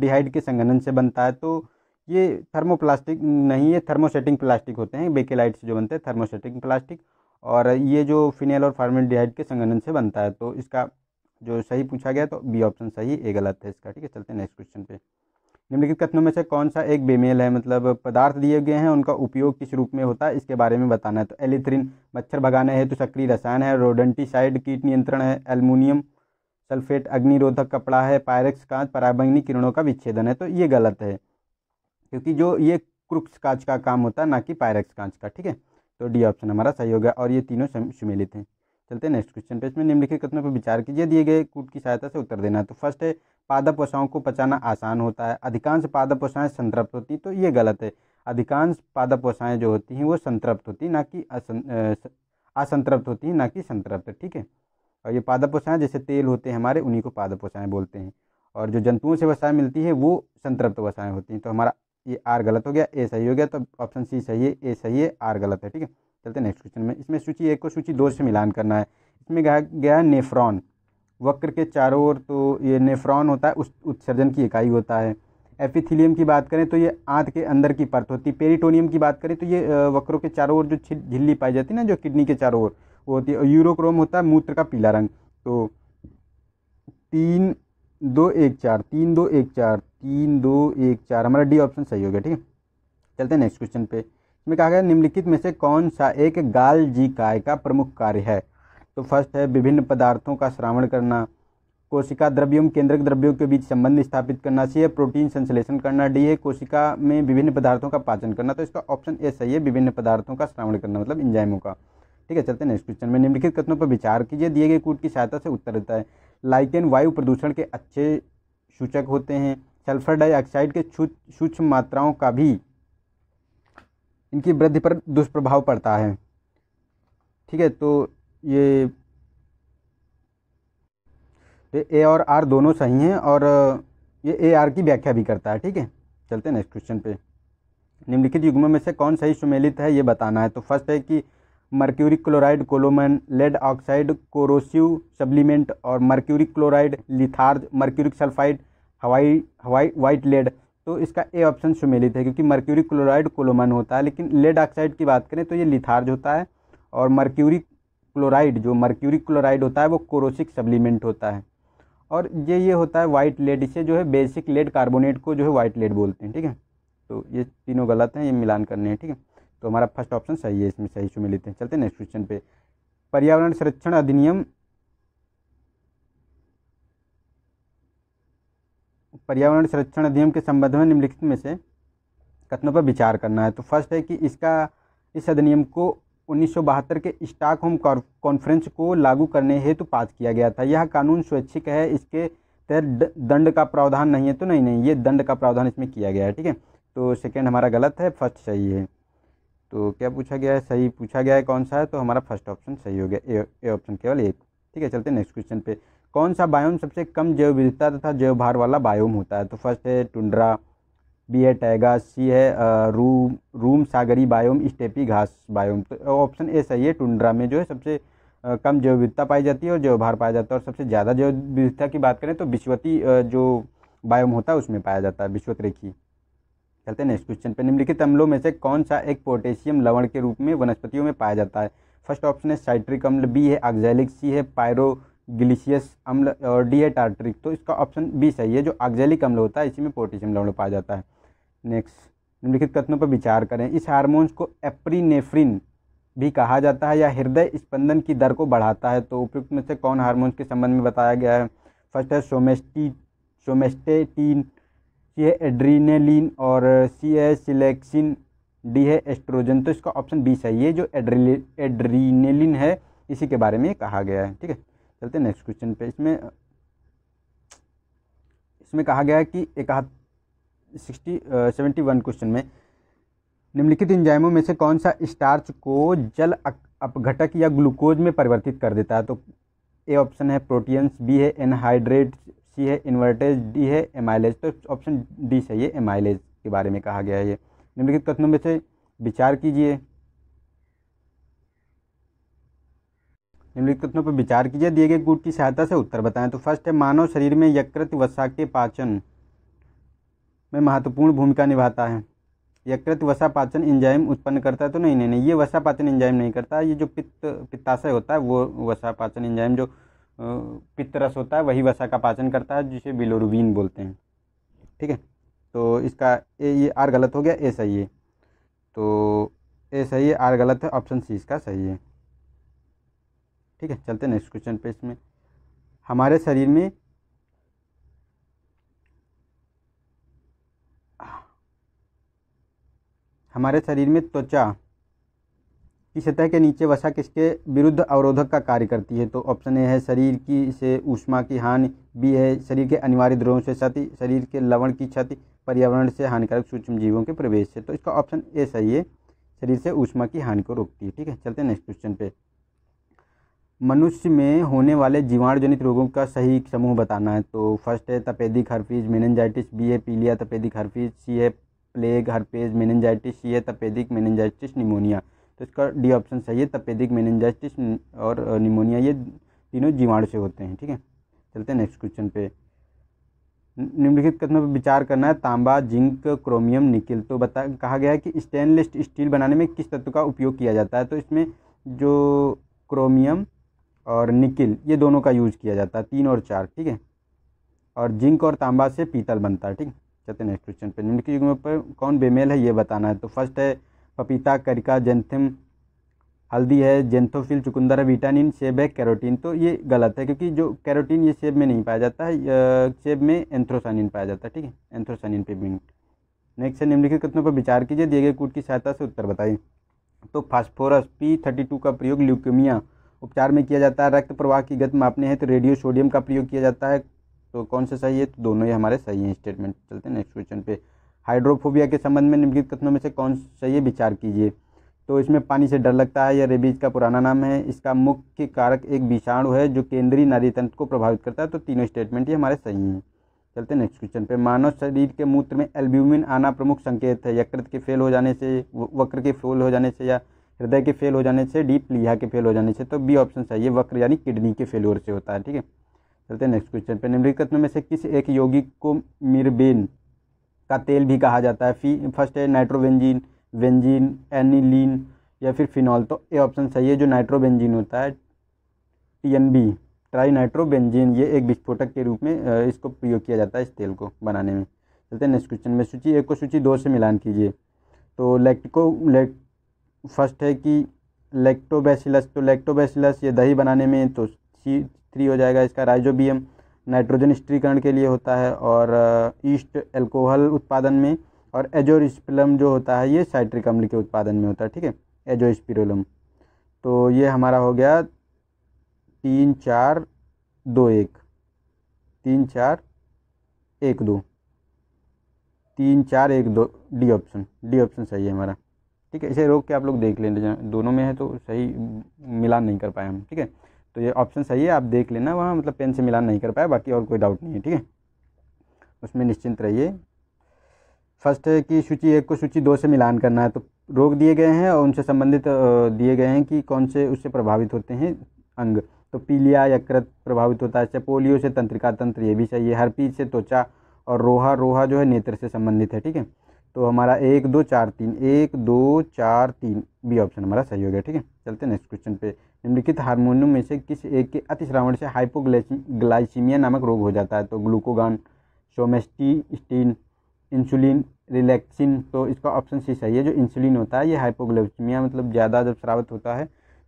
डिहाइड के संगठन से बनता है तो ये थर्मोप्लास्टिक नहीं है थर्मोसेटिंग प्लास्टिक होते हैं बेकेलाइट से जो बनते हैं थर्मोसेटिंग प्लास्टिक और ये जो फिनेल और फार्मेल्डिहाइड के संगठन से बनता है तो इसका जो सही पूछा गया तो बी ऑप्शन सही ए गलत है इसका ठीक है चलते हैं नेक्स्ट क्वेश्चन पे निम्नलिखित कथनों में से कौन सा एक बेमेल है मतलब पदार्थ दिए गए हैं उनका उपयोग किस रूप में होता है इसके बारे में बताना है तो एलिथ्रिन मच्छर भगाने हेतु तो सक्रिय रसायन है रोडेंटिसाइड कीट नियंत्रण है एल्यूमिनियम सल्फेट अग्निरोधक कपड़ा है पायरक्स कांच पराबंगनी किरणों का विच्छेदन है तो ये गलत है क्योंकि जो ये क्रुक्स कांच का काम होता है ना कि पायरक्स कांच का ठीक है तो डी ऑप्शन हमारा सही हो गया और ये तीनों सुमिलित हैं चलते हैं नेक्स्ट क्वेश्चन पे इसमें निम्नलिखित कथनों पर विचार कीजिए दिए गए कूट की सहायता से उत्तर देना तो फर्स्ट है पादप वसाओं को पचाना आसान होता है अधिकांश पादप वसाएँ संतृप्त होती तो ये गलत है अधिकांश पादप वसाएँ जो होती हैं वो संतृप्त होती ना कि असंतृप्त होती हैं ना कि संतृप्त ठीक है और ये पादप वसाएँ जैसे तेल होते हैं हमारे उन्हीं को पादप वसाएँ बोलते हैं और जो जंतुओं से वसाएँ मिलती है वो संतृप्त वसाएँ होती हैं तो हमारा ये आर गलत हो गया ए सही हो गया तो ऑप्शन सी सही है ए सही है आर गलत है ठीक है चलते नेक्स्ट क्वेश्चन में इसमें सूची एक को सूची दो से मिलान करना है इसमें गया गया नेफ्रॉन वक्र के चारों ओर तो ये नेफ्रॉन होता है उस उत्सर्जन की इकाई होता है एपिथीलियम की बात करें तो ये आँत के अंदर की परत होती है पेरिटोनियम की बात करें तो ये वक्रों के चारों ओर जो झिल्ली पाई जाती है ना जो किडनी के चारों ओर वो होती है और यूरोक्रोम होता है मूत्र का पीला रंग तो तीन दो एक चार तीन दो एक चार तीन दो एक चार हमारा डी ऑप्शन सही हो गया ठीक है चलते हैं नेक्स्ट क्वेश्चन पे इसमें कहा गया निम्नलिखित में से कौन सा एक गाल जी काय का प्रमुख कार्य है तो फर्स्ट है विभिन्न पदार्थों का श्रावण करना कोशिका द्रव्यों केंद्रक द्रव्यों के बीच संबंध स्थापित करना सी है प्रोटीन संश्लेषण करना डी है कोशिका में विभिन्न पदार्थों का पाचन करना तो इसका ऑप्शन ए सही है विभिन्न पदार्थों का श्रावण करना मतलब इंजाइमों का ठीक है चलते हैं नेक्स्ट क्वेश्चन में निम्नलिखित कथनों पर विचार कीजिए दिए गए कूट की सहायता से उत्तर देता है लाइकेन वायु प्रदूषण के अच्छे सूचक होते हैं सल्फर डाइऑक्साइड के सूक्ष्म मात्राओं का भी इनकी वृद्धि पर दुष्प्रभाव पड़ता है ठीक है तो ये ए और आर दोनों सही हैं और ये ए आर की व्याख्या भी करता है ठीक है चलते हैं नेक्स्ट क्वेश्चन पे निम्नलिखित युग्मों में से कौन सही सुमेलित है ये बताना है तो फर्स्ट है कि mercuric chloride calomel lead oxide corrosive supplement और mercuric chloride litharge mercuric sulphide हवाई हवाई वाइट लेड तो इसका ए ऑप्शन सुमेलित है क्योंकि मर्क्यूरिक क्लोराइड कोलोमन होता है लेकिन लेड ऑक्साइड की बात करें तो ये लिथार्ज होता है और मर्क्यूरिक क्लोराइड जो मर्क्यूरिक क्लोराइड होता है वो कोरोसिक सप्लीमेंट होता है और ये ये होता है वाइट लेड इसे जो है बेसिक लेड कार्बोनेट को जो है वाइट लेड बोलते हैं ठीक है तो ये तीनों गलत हैं ये मिलान करने हैं ठीक है तो हमारा फर्स्ट ऑप्शन सही है इसमें सही चुमे लेते हैं चलते हैं नेक्स्ट क्वेश्चन पे पर्यावरण संरक्षण अधिनियम पर्यावरण संरक्षण अधिनियम के संबंध में निम्नलिखित में से कथनों पर विचार करना है तो फर्स्ट है कि इसका इस अधिनियम को 1972 के होम कॉन्फ्रेंस को लागू करने हेतु तो पास किया गया था यह कानून स्वैच्छिक है इसके तहत दंड का प्रावधान नहीं है तो नहीं नहीं ये दंड का प्रावधान इसमें किया गया है ठीक है तो सेकेंड हमारा गलत है फर्स्ट सही है तो क्या पूछा गया है सही पूछा गया है कौन सा है तो हमारा फर्स्ट ऑप्शन सही हो गया ए ऑप्शन केवल एक ठीक है चलते नेक्स्ट क्वेश्चन पे कौन सा बायोम सबसे कम जैव विविधता तथा जैव भार वाला बायोम होता है तो फर्स्ट है टुंड्रा बी है सी है रूम रूम सागरी बायोम स्टेपी घास बायोम तो ऑप्शन ए सही है टुंड्रा में जो है सबसे कम जैव विविधता पाई जाती है और जैव भार पाया जाता है और सबसे ज़्यादा जैव विविधता की बात करें तो विश्वती जो बायोम होता है उसमें पाया जाता है विश्वत रेखी चलते हैं नेक्स्ट क्वेश्चन पर निम्नलिखित अम्लों में से कौन सा एक पोटेशियम लवण के रूप में वनस्पतियों में पाया जाता है फर्स्ट ऑप्शन है साइट्रिक अम्ल बी है ऑक्जेलिक सी है पायरोग्लिशियस अम्ल और डी है टार्ट्रिक तो इसका ऑप्शन बी सही है जो ऑक्जेलिक अम्ल होता है इसी में पोटेशियम लवण पाया जाता है नेक्स्ट निम्नलिखित कथनों पर विचार करें इस हार्मोन्स को एप्रीनेफ्रिन भी कहा जाता है या हृदय स्पंदन की दर को बढ़ाता है तो उपयुक्त में से कौन हार्मोन्स के संबंध में बताया गया है फर्स्ट है सोमेस्टी सोमेस्टेटीन सी है एड्रीनेलिन और सी है सिलेक्सिन डी है एस्ट्रोजन तो इसका ऑप्शन बी सही है जो एड्री एड्रीनेलिन है इसी के बारे में कहा गया है ठीक है चलते नेक्स्ट क्वेश्चन पे इसमें इसमें कहा गया है कि इकहत्तर सिक्सटी वन क्वेश्चन में निम्नलिखित इंजाइमों में से कौन सा स्टार्च को जल अपघटक या ग्लूकोज में परिवर्तित कर देता है तो ए ऑप्शन है प्रोटीन्स बी है एनहाइड्रेट सी है इन्वर्टेज डी है एमाइलेज तो ऑप्शन डी सही है एमाइलेज के बारे में कहा गया है ये निम्नलिखित कथनों में से विचार कीजिए निम्नलिखित कथनों पर विचार कीजिए दिए गए गुट की सहायता से उत्तर बताएं तो फर्स्ट है मानव शरीर में यकृत वसा के पाचन में महत्वपूर्ण भूमिका निभाता है यकृत वसा पाचन इंजाइम उत्पन्न करता है तो नहीं नहीं नहीं ये वसा पाचन इंजाइम नहीं करता ये जो पित्त पित्ताशय होता है वो वसा पाचन इंजाइम जो पित्तरस होता है वही वसा का पाचन करता है जिसे बिलोरुबीन बोलते हैं ठीक है तो इसका ए ये आर गलत हो गया ए सही है तो ए सही है आर गलत है ऑप्शन सी इसका सही है ठीक है चलते नेक्स्ट क्वेश्चन पे इसमें हमारे शरीर में हमारे शरीर में त्वचा की सतह के नीचे वसा किसके विरुद्ध अवरोधक का कार्य करती है तो ऑप्शन ए है शरीर की से ऊष्मा की हानि बी है शरीर के अनिवार्य द्रोहों से क्षति शरीर के लवण की क्षति पर्यावरण से हानिकारक सूक्ष्म जीवों के प्रवेश से तो इसका ऑप्शन ए सही है शरीर से ऊष्मा की हानि को रोकती है ठीक है चलते हैं नेक्स्ट क्वेश्चन पे मनुष्य में होने वाले जीवाणुजनित रोगों का सही समूह बताना है तो फर्स्ट है तपेदिक हर्फीज मेनजाइटिस बी है पीलिया तपेदिक हर्फीज सी है प्लेग हरपेज मेनजाइटिस ये तपेदिक मेनजाइटिस निमोनिया तो इसका डी ऑप्शन सही है तपेदिक मेनजाइटिस और निमोनिया ये तीनों जीवाणु से होते हैं ठीक है चलते हैं नेक्स्ट क्वेश्चन पे निम्नलिखित कथनों पर विचार करना है तांबा जिंक क्रोमियम निकिल तो बता कहा गया है कि स्टेनलेस स्टील बनाने में किस तत्व का उपयोग किया जाता है तो इसमें जो क्रोमियम और निकिल ये दोनों का यूज किया जाता है तीन और चार ठीक है और जिंक और तांबा से पीतल बनता है ठीक है कहते हैं नेक्स्ट क्वेश्चन पे निम्नलिखित युग्म पर कौन बेमेल है ये बताना है तो फर्स्ट है पपीता करिका जेंथम हल्दी है जेंथोफिल चुकंदर है विटामिन सेब है कैरोटीन तो ये गलत है क्योंकि जो कैरोटीन ये सेब में नहीं पाया जाता है सेब में एंथ्रोसानिन पाया जाता है ठीक है एंथ्रोसानिन पेमेंट नेक्स्ट है निम्नलिखित कथनों पर विचार कीजिए दिए गए कूट की सहायता से उत्तर बताइए तो फास्फोरस पी थर्टी टू का प्रयोग ल्यूकेमिया उपचार में किया जाता है रक्त प्रवाह की गति मापने हैं तो रेडियो सोडियम का प्रयोग किया जाता है तो कौन सा सही है तो दोनों ही हमारे सही हैं स्टेटमेंट चलते हैं नेक्स्ट क्वेश्चन पे हाइड्रोफोबिया के संबंध में निम्नलिखित कथनों में से कौन सा ये विचार कीजिए तो इसमें पानी से डर लगता है या रेबीज का पुराना नाम है इसका मुख्य कारक एक विषाणु है जो केंद्रीय नारी तंत्र को प्रभावित करता है तो तीनों स्टेटमेंट ही हमारे सही हैं चलते हैं नेक्स्ट क्वेश्चन पे मानव शरीर के मूत्र में एल्ब्यूमिन आना प्रमुख संकेत है यकृत के फेल हो जाने से वक्र के फेल हो जाने से या हृदय के फेल हो जाने से डीप लिहा के फेल हो जाने से तो बी ऑप्शन सही है वक्र यानी किडनी के फेलोर से होता है ठीक है चलते हैं नेक्स्ट क्वेश्चन पे निम्नलिखित में से किस एक यौगिक को मिरबेन का तेल भी कहा जाता है फी फर्स्ट है नाइट्रोबेंजीन वेंजीन एनिलीन या फिर फिनॉल तो ये ऑप्शन सही है जो नाइट्रोबेंजीन होता है T N B tri nitrobenzene ये एक विस्फोटक के रूप में इसको प्रयोग किया जाता है इस तेल को बनाने में चलते हैं नेक्स्ट क्वेश्चन में सूची एक को सूची दो से मिलान कीजिए तो लेक्टिको लैक्ट फर्स्ट है कि लेक्टोबैसिलस तो लेक्टोबैसिलस ये दही बनाने में तो सी थ्री हो जाएगा इसका राइजोबियम नाइट्रोजन स्त्रीकरण के लिए होता है और ईस्ट uh, एल्कोहल उत्पादन में और एजोरिस्पिलम जो होता है ये साइट्रिक अम्ल के उत्पादन में होता है ठीक है एजोस्पिरोलम तो ये हमारा हो गया तीन चार दो एक तीन चार एक दो तीन चार एक दो डी ऑप्शन डी ऑप्शन सही है हमारा ठीक है इसे रोक के आप लोग देख लें दोनों में है तो सही मिलान नहीं कर पाए हम ठीक है तो ये ऑप्शन सही है आप देख लेना वहाँ मतलब पेन से मिलान नहीं कर पाया बाकी और कोई डाउट नहीं है ठीक है उसमें निश्चिंत रहिए फर्स्ट है कि सूची एक को सूची दो से मिलान करना है तो रोग दिए गए हैं और उनसे संबंधित दिए गए हैं कि कौन से उससे प्रभावित होते हैं अंग तो पीलिया यकृत प्रभावित होता है इससे पोलियो से तंत्रिका तंत्र ये भी चाहिए हर पीछ से त्वचा और रोहा रोहा जो है नेत्र से संबंधित है ठीक है तो हमारा एक दो चार तीन एक दो चार तीन बी ऑप्शन हमारा सही हो गया ठीक है चलते नेक्स्ट क्वेश्चन पे निम्नलिखित हारमोनियम में से किस एक के अतिश्रावण से हाइपोग्लाइसीमिया नामक रोग हो जाता है तो glucagon somatostatin insulin relaxin तो इसका ऑप्शन सी सही है जो इंसुलिन होता है ये हाइपोग्लाइसीमिया मतलब ज़्यादा जब श्रावत होता है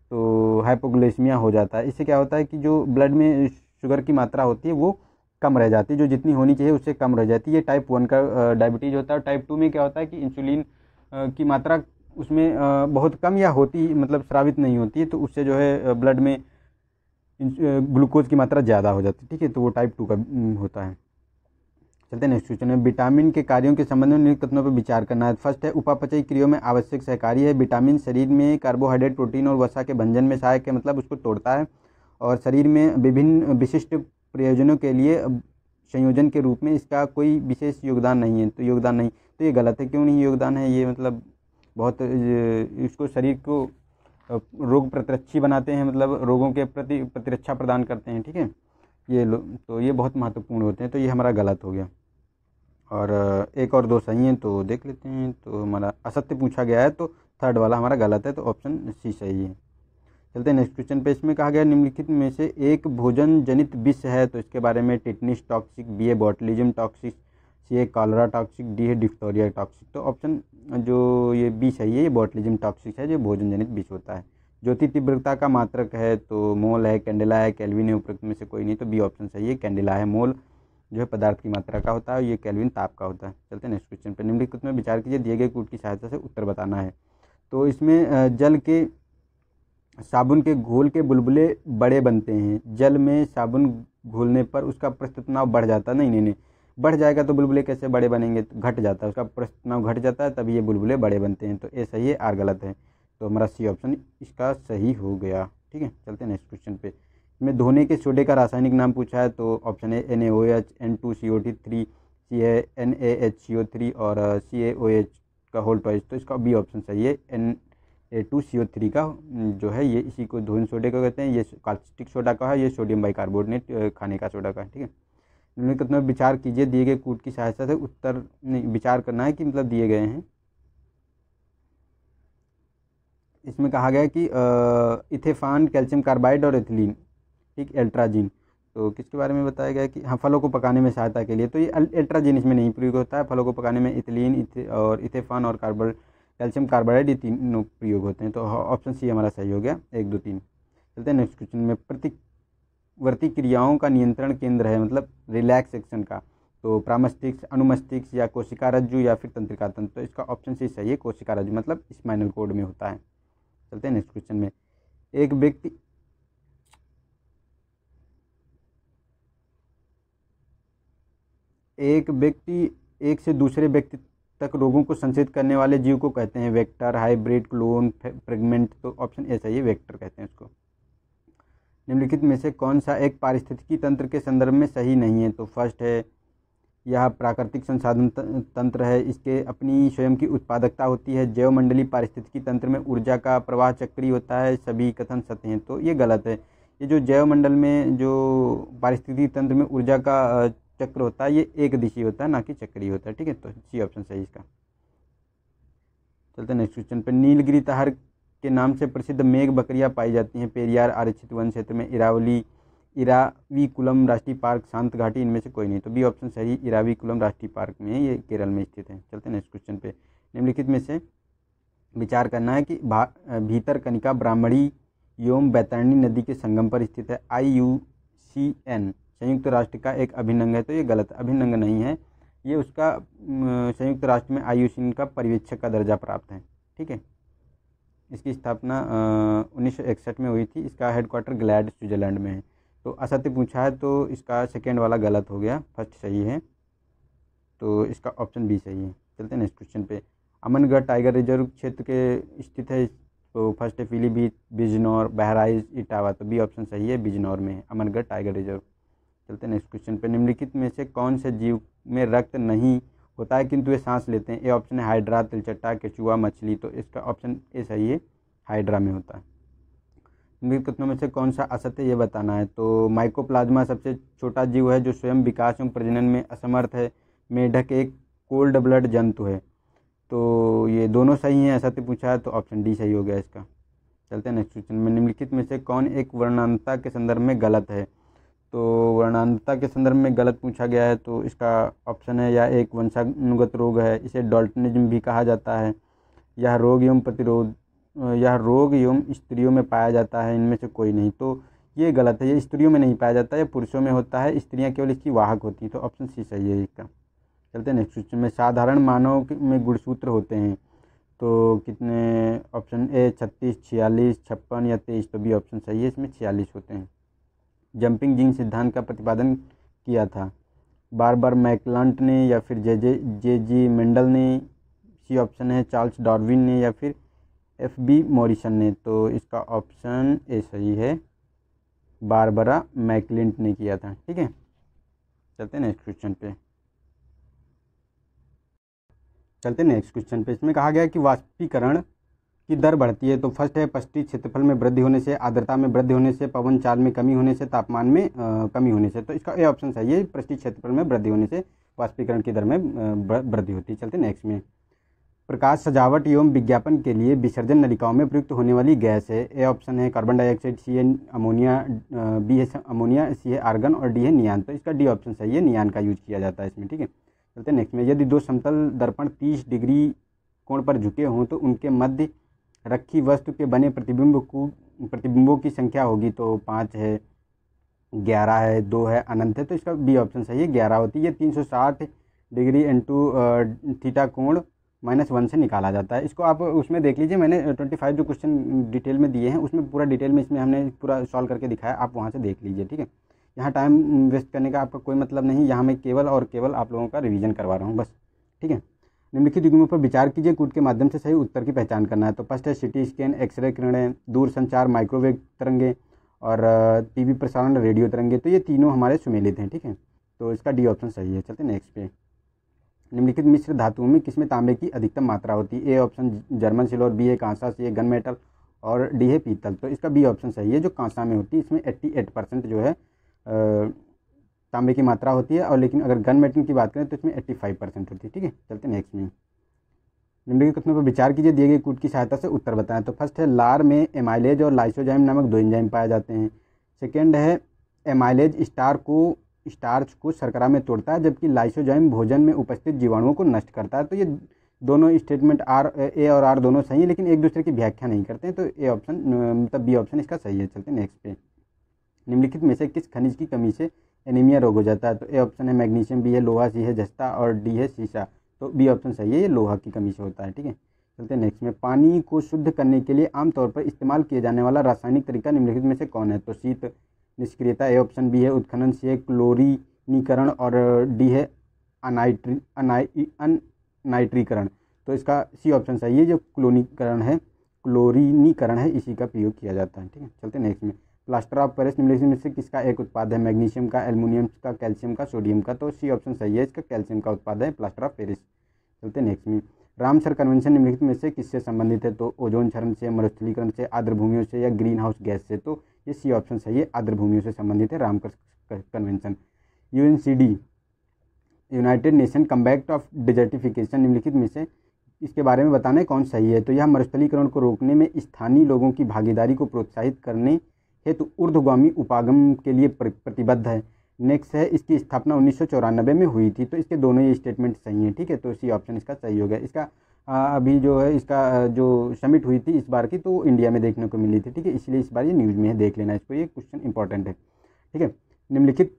तो हाइपोग्लाइसीमिया हो जाता है इससे क्या होता है कि जो ब्लड में शुगर की मात्रा होती है वो कम रह जाती है जो जितनी होनी चाहिए उससे कम रह जाती है ये टाइप वन का डायबिटीज़ होता है टाइप टू में क्या होता है कि इंसुलिन की मात्रा उसमें बहुत कम या होती मतलब स्रावित नहीं होती है तो उससे जो है ब्लड में ग्लूकोज की मात्रा ज़्यादा हो जाती है ठीक है तो वो टाइप टू का होता है चलते नेक्स्ट क्वेश्चन है विटामिन के कार्यों के संबंध में निम्न कथनों पर विचार करना है फर्स्ट है उपापचय क्रियाओं में आवश्यक सहकारी है विटामिन शरीर में कार्बोहाइड्रेट प्रोटीन और वसा के भंजन में सहायक है मतलब उसको तोड़ता है और शरीर में विभिन्न विशिष्ट प्रयोजनों के लिए संयोजन के रूप में इसका कोई विशेष योगदान नहीं है तो योगदान नहीं तो ये गलत है क्यों नहीं योगदान है ये मतलब बहुत इसको शरीर को रोग प्रतिरक्षी बनाते हैं मतलब रोगों के प्रति प्रतिरक्षा प्रदान करते हैं ठीक है ये तो ये बहुत महत्वपूर्ण होते हैं तो ये हमारा गलत हो गया और एक और दो सही हैं तो देख लेते हैं तो हमारा असत्य पूछा गया है तो थर्ड वाला हमारा गलत है तो ऑप्शन सी सही है चलते हैं नेक्स्ट क्वेश्चन पे इसमें कहा गया निम्नलिखित में से एक भोजन जनित विष है तो इसके बारे में tetanus toxic B A botulism toxic C A cholera toxic D है डिफ्टोरिया टॉक्सिक तो ऑप्शन जो ये विष है ये बॉटलिज्म टॉक्सिक है जो भोजन जनित विष होता है ज्योति तीव्रता का मात्रक है तो मोल है कैंडिला है कैलविन है उपरोक्त में से कोई नहीं तो बी ऑप्शन सही है कैंडिला है मोल जो है पदार्थ की मात्रा का होता है और ये कैलविन ताप का होता है चलते हैं नेक्स्ट क्वेश्चन पर निम्नलिखित में विचार कीजिए दिए गए कूट की सहायता से उत्तर बताना है तो इसमें जल के साबुन के घोल के बुलबुले बड़े बनते हैं जल में साबुन घोलने पर उसका पृष्ठ बढ़ जाता नहीं नहीं नहीं बढ़ जाएगा तो बुलबुले कैसे बड़े बनेंगे तो घट जाता है उसका पृष्ठ घट जाता है तभी ये बुलबुले बड़े बनते हैं तो ए सही है आर गलत है तो हमारा सी ऑप्शन इसका सही हो गया ठीक है चलते हैं नेक्स्ट क्वेश्चन पे इसमें धोने के सोडे का रासायनिक नाम पूछा है तो ऑप्शन है N A O H N two C O T three C A N A H C O three और सी ए ओ एच का होल टॉइस तो इसका बी ऑप्शन सही है N A two C O three का जो है ये इसी को धोन सोडे का कहते हैं ये कास्टिक सोडा का है ये सोडियम बाइकार्बोनेट खाने का सोडा का ठीक है निम्नलिखित में विचार कीजिए दिए गए कूट की सहायता से उत्तर विचार करना है कि मतलब दिए गए हैं इसमें कहा गया कि इथेफान कैल्शियम कार्बाइड और एथिलीन ठीक एल्ट्राजीन तो किसके बारे में बताया गया कि हाँ फलों को पकाने में सहायता के लिए तो ये एल्ट्राजीन इसमें नहीं प्रयोग होता है फलों को पकाने में इथिलीन इथे और इथेफान और कार्बाइड कैल्शियम कार्बोहाइड ये तीनों प्रयोग होते हैं तो ऑप्शन सी हमारा सही हो गया एक दो तीन चलते हैं नेक्स्ट क्वेश्चन में प्रतिवर्ती क्रियाओं का नियंत्रण केंद्र है मतलब रिलैक्स एक्शन का तो प्रामस्तिष्क अनुमस्तिष्क या कोशिका रज्जु या फिर तंत्रिका तंत्र तो इसका ऑप्शन सी सही है कोशिका रज्जु मतलब स्पाइनल कोड में होता है चलते हैं नेक्स्ट क्वेश्चन में एक व्यक्ति एक व्यक्ति एक से दूसरे व्यक्ति तक रोगों को संचित करने वाले जीव को कहते हैं वेक्टर हाइब्रिड क्लोन फ्रेगमेंट तो ऑप्शन ए सही है वेक्टर कहते हैं उसको निम्नलिखित में से कौन सा एक पारिस्थितिकी तंत्र के संदर्भ में सही नहीं है तो फर्स्ट है यह प्राकृतिक संसाधन तंत्र है इसके अपनी स्वयं की उत्पादकता होती है मंडली पारिस्थितिकी तंत्र में ऊर्जा का प्रवाह चक्रीय होता है सभी कथन सत्य हैं तो ये गलत है ये जो जैवमंडल में जो पारिस्थितिकी तंत्र में ऊर्जा का चक्र होता है ये एक दिशी होता है ना कि चक्री होता है ठीक है तो सी ऑप्शन सही इसका चलते नेक्स्ट क्वेश्चन पर नीलगिरी तहार के नाम से प्रसिद्ध मेघ बकरियाँ पाई जाती हैं पेरियार आरक्षित वन क्षेत्र में इरावली इरावीकुलम राष्ट्रीय पार्क शांत घाटी इनमें से कोई नहीं तो बी ऑप्शन सही इरावीकुलम राष्ट्रीय पार्क में ये केरल में स्थित है चलते नेक्स्ट क्वेश्चन पे निम्नलिखित में से विचार करना है कि भीतर कनिका ब्राह्मणी योम बैतरणी नदी के संगम पर स्थित है आई यू सी एन संयुक्त राष्ट्र का एक अभिनंग है तो ये गलत अभिनंग नहीं है ये उसका संयुक्त राष्ट्र में आयुषीन का पर्यवेक्षक का दर्जा प्राप्त है ठीक है इसकी स्थापना उन्नीस में हुई थी इसका हेडक्वार्टर ग्लैड स्विट्ज़रलैंड में है तो असत्य पूछा है तो इसका सेकेंड वाला गलत हो गया फर्स्ट सही है तो इसका ऑप्शन बी सही है चलते हैं नेक्स्ट क्वेश्चन पे अमनगढ़ टाइगर रिजर्व क्षेत्र के स्थित है तो फर्स्ट है पीलीभीत बिजनौर बहराइज इटावा तो बी ऑप्शन सही है बिजनौर में अमनगढ़ टाइगर रिजर्व चलते नेक्स्ट क्वेश्चन पे निम्नलिखित में से कौन से जीव में रक्त नहीं होता है किंतु ये सांस लेते हैं ए ऑप्शन है हाइड्रा तिलचट्टा केचुआ मछली तो इसका ऑप्शन ए सही है हाइड्रा में होता है निम्नलिखित कथनों में से कौन सा असत्य ये बताना है तो माइकोप्लाज्मा सबसे छोटा जीव है जो स्वयं विकास एवं प्रजनन में असमर्थ है मेढक एक कोल्ड ब्लड जंतु है तो ये दोनों सही हैं असत्य पूछा है तो ऑप्शन डी सही हो गया इसका चलते हैं नेक्स्ट क्वेश्चन में निम्नलिखित में से कौन एक वर्णांता के संदर्भ में गलत है तो वर्णांतता के संदर्भ में गलत पूछा गया है तो इसका ऑप्शन है या एक वंशानुगत रोग है इसे डॉल्टनिज्म भी कहा जाता है यह रोग एवं प्रतिरोध यह रोग एवं स्त्रियों में पाया जाता है इनमें से कोई नहीं तो ये गलत है ये स्त्रियों में नहीं पाया जाता है पुरुषों में होता है स्त्रियाँ केवल इसकी वाहक होती हैं तो ऑप्शन सी सही है इसका चलते हैं नेक्स्ट क्वेश्चन में साधारण मानव में गुणसूत्र होते हैं तो कितने ऑप्शन ए छत्तीस छियालीस छप्पन या तेईस तो बी ऑप्शन सही है इसमें छियालीस होते हैं जंपिंग जिंग सिद्धांत का प्रतिपादन किया था बार बार मैकलांट ने या फिर जे जे जे जी मेंडल ने सी ऑप्शन है चार्ल्स डार्विन ने या फिर एफ बी मॉरिसन ने तो इसका ऑप्शन ए सही है बारबरा मैकलिंट ने किया था ठीक है चलते नेक्स्ट क्वेश्चन पे चलते नेक्स्ट क्वेश्चन पे इसमें कहा गया कि वाष्पीकरण की दर बढ़ती है तो फर्स्ट है पश्चिमी क्षेत्रफल में वृद्धि होने से आर्द्रता में वृद्धि होने से पवन चाल में कमी होने से तापमान में कमी होने से तो इसका ए ऑप्शन सही है पश्चिमी क्षेत्रफल में वृद्धि होने से वाष्पीकरण की दर में वृद्धि होती है चलते नेक्स्ट में प्रकाश सजावट एवं विज्ञापन के लिए विसर्जन नलिकाओं में प्रयुक्त होने वाली गैस है ए ऑप्शन है कार्बन डाइऑक्साइड सी है अमोनिया बी है अमोनिया सी है आर्गन और डी है नियान तो इसका डी ऑप्शन सही है नियान का यूज किया जाता है इसमें ठीक है चलते नेक्स्ट में यदि दो समतल दर्पण तीस डिग्री कोण पर झुके हों तो उनके मध्य रखी वस्तु के बने प्रतिबिंब को प्रतिबिंबों की संख्या होगी तो पाँच है ग्यारह है दो है अनंत है तो इसका बी ऑप्शन सही है ग्यारह होती है ये तीन सौ साठ डिग्री इंटू थीटा कोण माइनस वन से निकाला जाता है इसको आप उसमें देख लीजिए मैंने ट्वेंटी फाइव जो क्वेश्चन डिटेल में दिए हैं उसमें पूरा डिटेल में इसमें हमने पूरा सॉल्व करके दिखाया आप वहाँ से देख लीजिए ठीक है यहाँ टाइम वेस्ट करने का आपका कोई मतलब नहीं यहाँ मैं केवल और केवल आप लोगों का रिविज़न करवा रहा हूँ बस ठीक है निम्नलिखित युग्मों पर विचार कीजिए कूट के माध्यम से सही उत्तर की पहचान करना है तो फर्स्ट है सिटी स्कैन एक्सरे किरणें दूर संचार माइक्रोवेव तरंगे और टीवी प्रसारण रेडियो तरंगे तो ये तीनों हमारे सुमेलित हैं ठीक है तो इसका डी ऑप्शन सही है चलते नेक्स्ट पे निम्नलिखित मिश्र धातुओं में किसमें तांबे की अधिकतम मात्रा होती है A option German silver B है कांसा सी है गन मेटल और डी है पीतल तो इसका बी ऑप्शन सही है जो कांसा में होती है इसमें एट्टी एट परसेंट जो है तांबे की मात्रा होती है और लेकिन अगर गन मेटल की बात करें तो इसमें एट्टी फाइव परसेंट होती है ठीक है चलते नेक्स्ट में निम्नलिखित क्वेश्चनों पर विचार कीजिए दिए गए कूट की सहायता से उत्तर बताएं तो फर्स्ट है लार में एमाइलेज और लाइसोजाइम नामक दो इंजाइम पाए जाते हैं सेकेंड है एमाइलेज स्टार को स्टार्च को शर्करा में तोड़ता है जबकि लाइसोजाइम भोजन में उपस्थित जीवाणुओं को नष्ट करता है तो ये दोनों स्टेटमेंट आर ए और आर दोनों सही है लेकिन एक दूसरे की व्याख्या नहीं करते हैं तो ए ऑप्शन मतलब बी ऑप्शन इसका सही है चलते नेक्स्ट पे निम्नलिखित में से किस खनिज की कमी से एनीमिया रोग हो जाता है तो ए ऑप्शन है मैग्नीशियम बी है लोहा सी है जस्ता और डी है शीशा तो बी ऑप्शन सही है ये लोहा की कमी से होता है ठीक है चलते हैं नेक्स्ट में पानी को शुद्ध करने के लिए आमतौर पर इस्तेमाल किया जाने वाला रासायनिक तरीका निम्नलिखित में से कौन है तो शीत निष्क्रियता ए ऑप्शन बी है उत्खनन से क्लोरीनीकरण और डी है अनाइट्री अनाइट्रीकरण तो इसका सी ऑप्शन सही है जो क्लोनीकरण है क्लोरीनीकरण है इसी का प्रयोग किया जाता है ठीक है चलते नेक्स्ट में प्लास्टर ऑफ पेरिस निम्नलिखित में से किसका एक उत्पाद है मैग्नीशियम का एल्यूमिनियम का कैल्शियम का सोडियम का तो सी ऑप्शन सही है इसका कैल्शियम का उत्पाद है प्लास्टर ऑफ पेरिस चलते नेक्स्ट में रामसर कन्वेंशन निम्नलिखित में से किससे संबंधित है तो ओजोन क्षरण से मरुस्थलीकरण से भूमियों से या ग्रीन हाउस गैस से तो ये सी ऑप्शन सही है भूमियों से संबंधित है राम convention UNCD United Nation combat of desertification निम्नलिखित में से इसके बारे में बताना कौन सही है तो यह मरुस्थलीकरण को रोकने में स्थानीय लोगों की भागीदारी को प्रोत्साहित करने हेतु ऊर्धगामी उपागम के लिए प्रतिबद्ध है नेक्स्ट है इसकी स्थापना उन्नीस में हुई थी तो इसके दोनों ये स्टेटमेंट सही हैं ठीक है तो इसी ऑप्शन इसका सही हो गया इसका अभी जो है इसका जो समिट हुई थी इस बार की तो इंडिया में देखने को मिली थी ठीक है इसलिए इस बार ये न्यूज़ में है देख लेना इसको ये क्वेश्चन इंपॉर्टेंट है ठीक है निम्नलिखित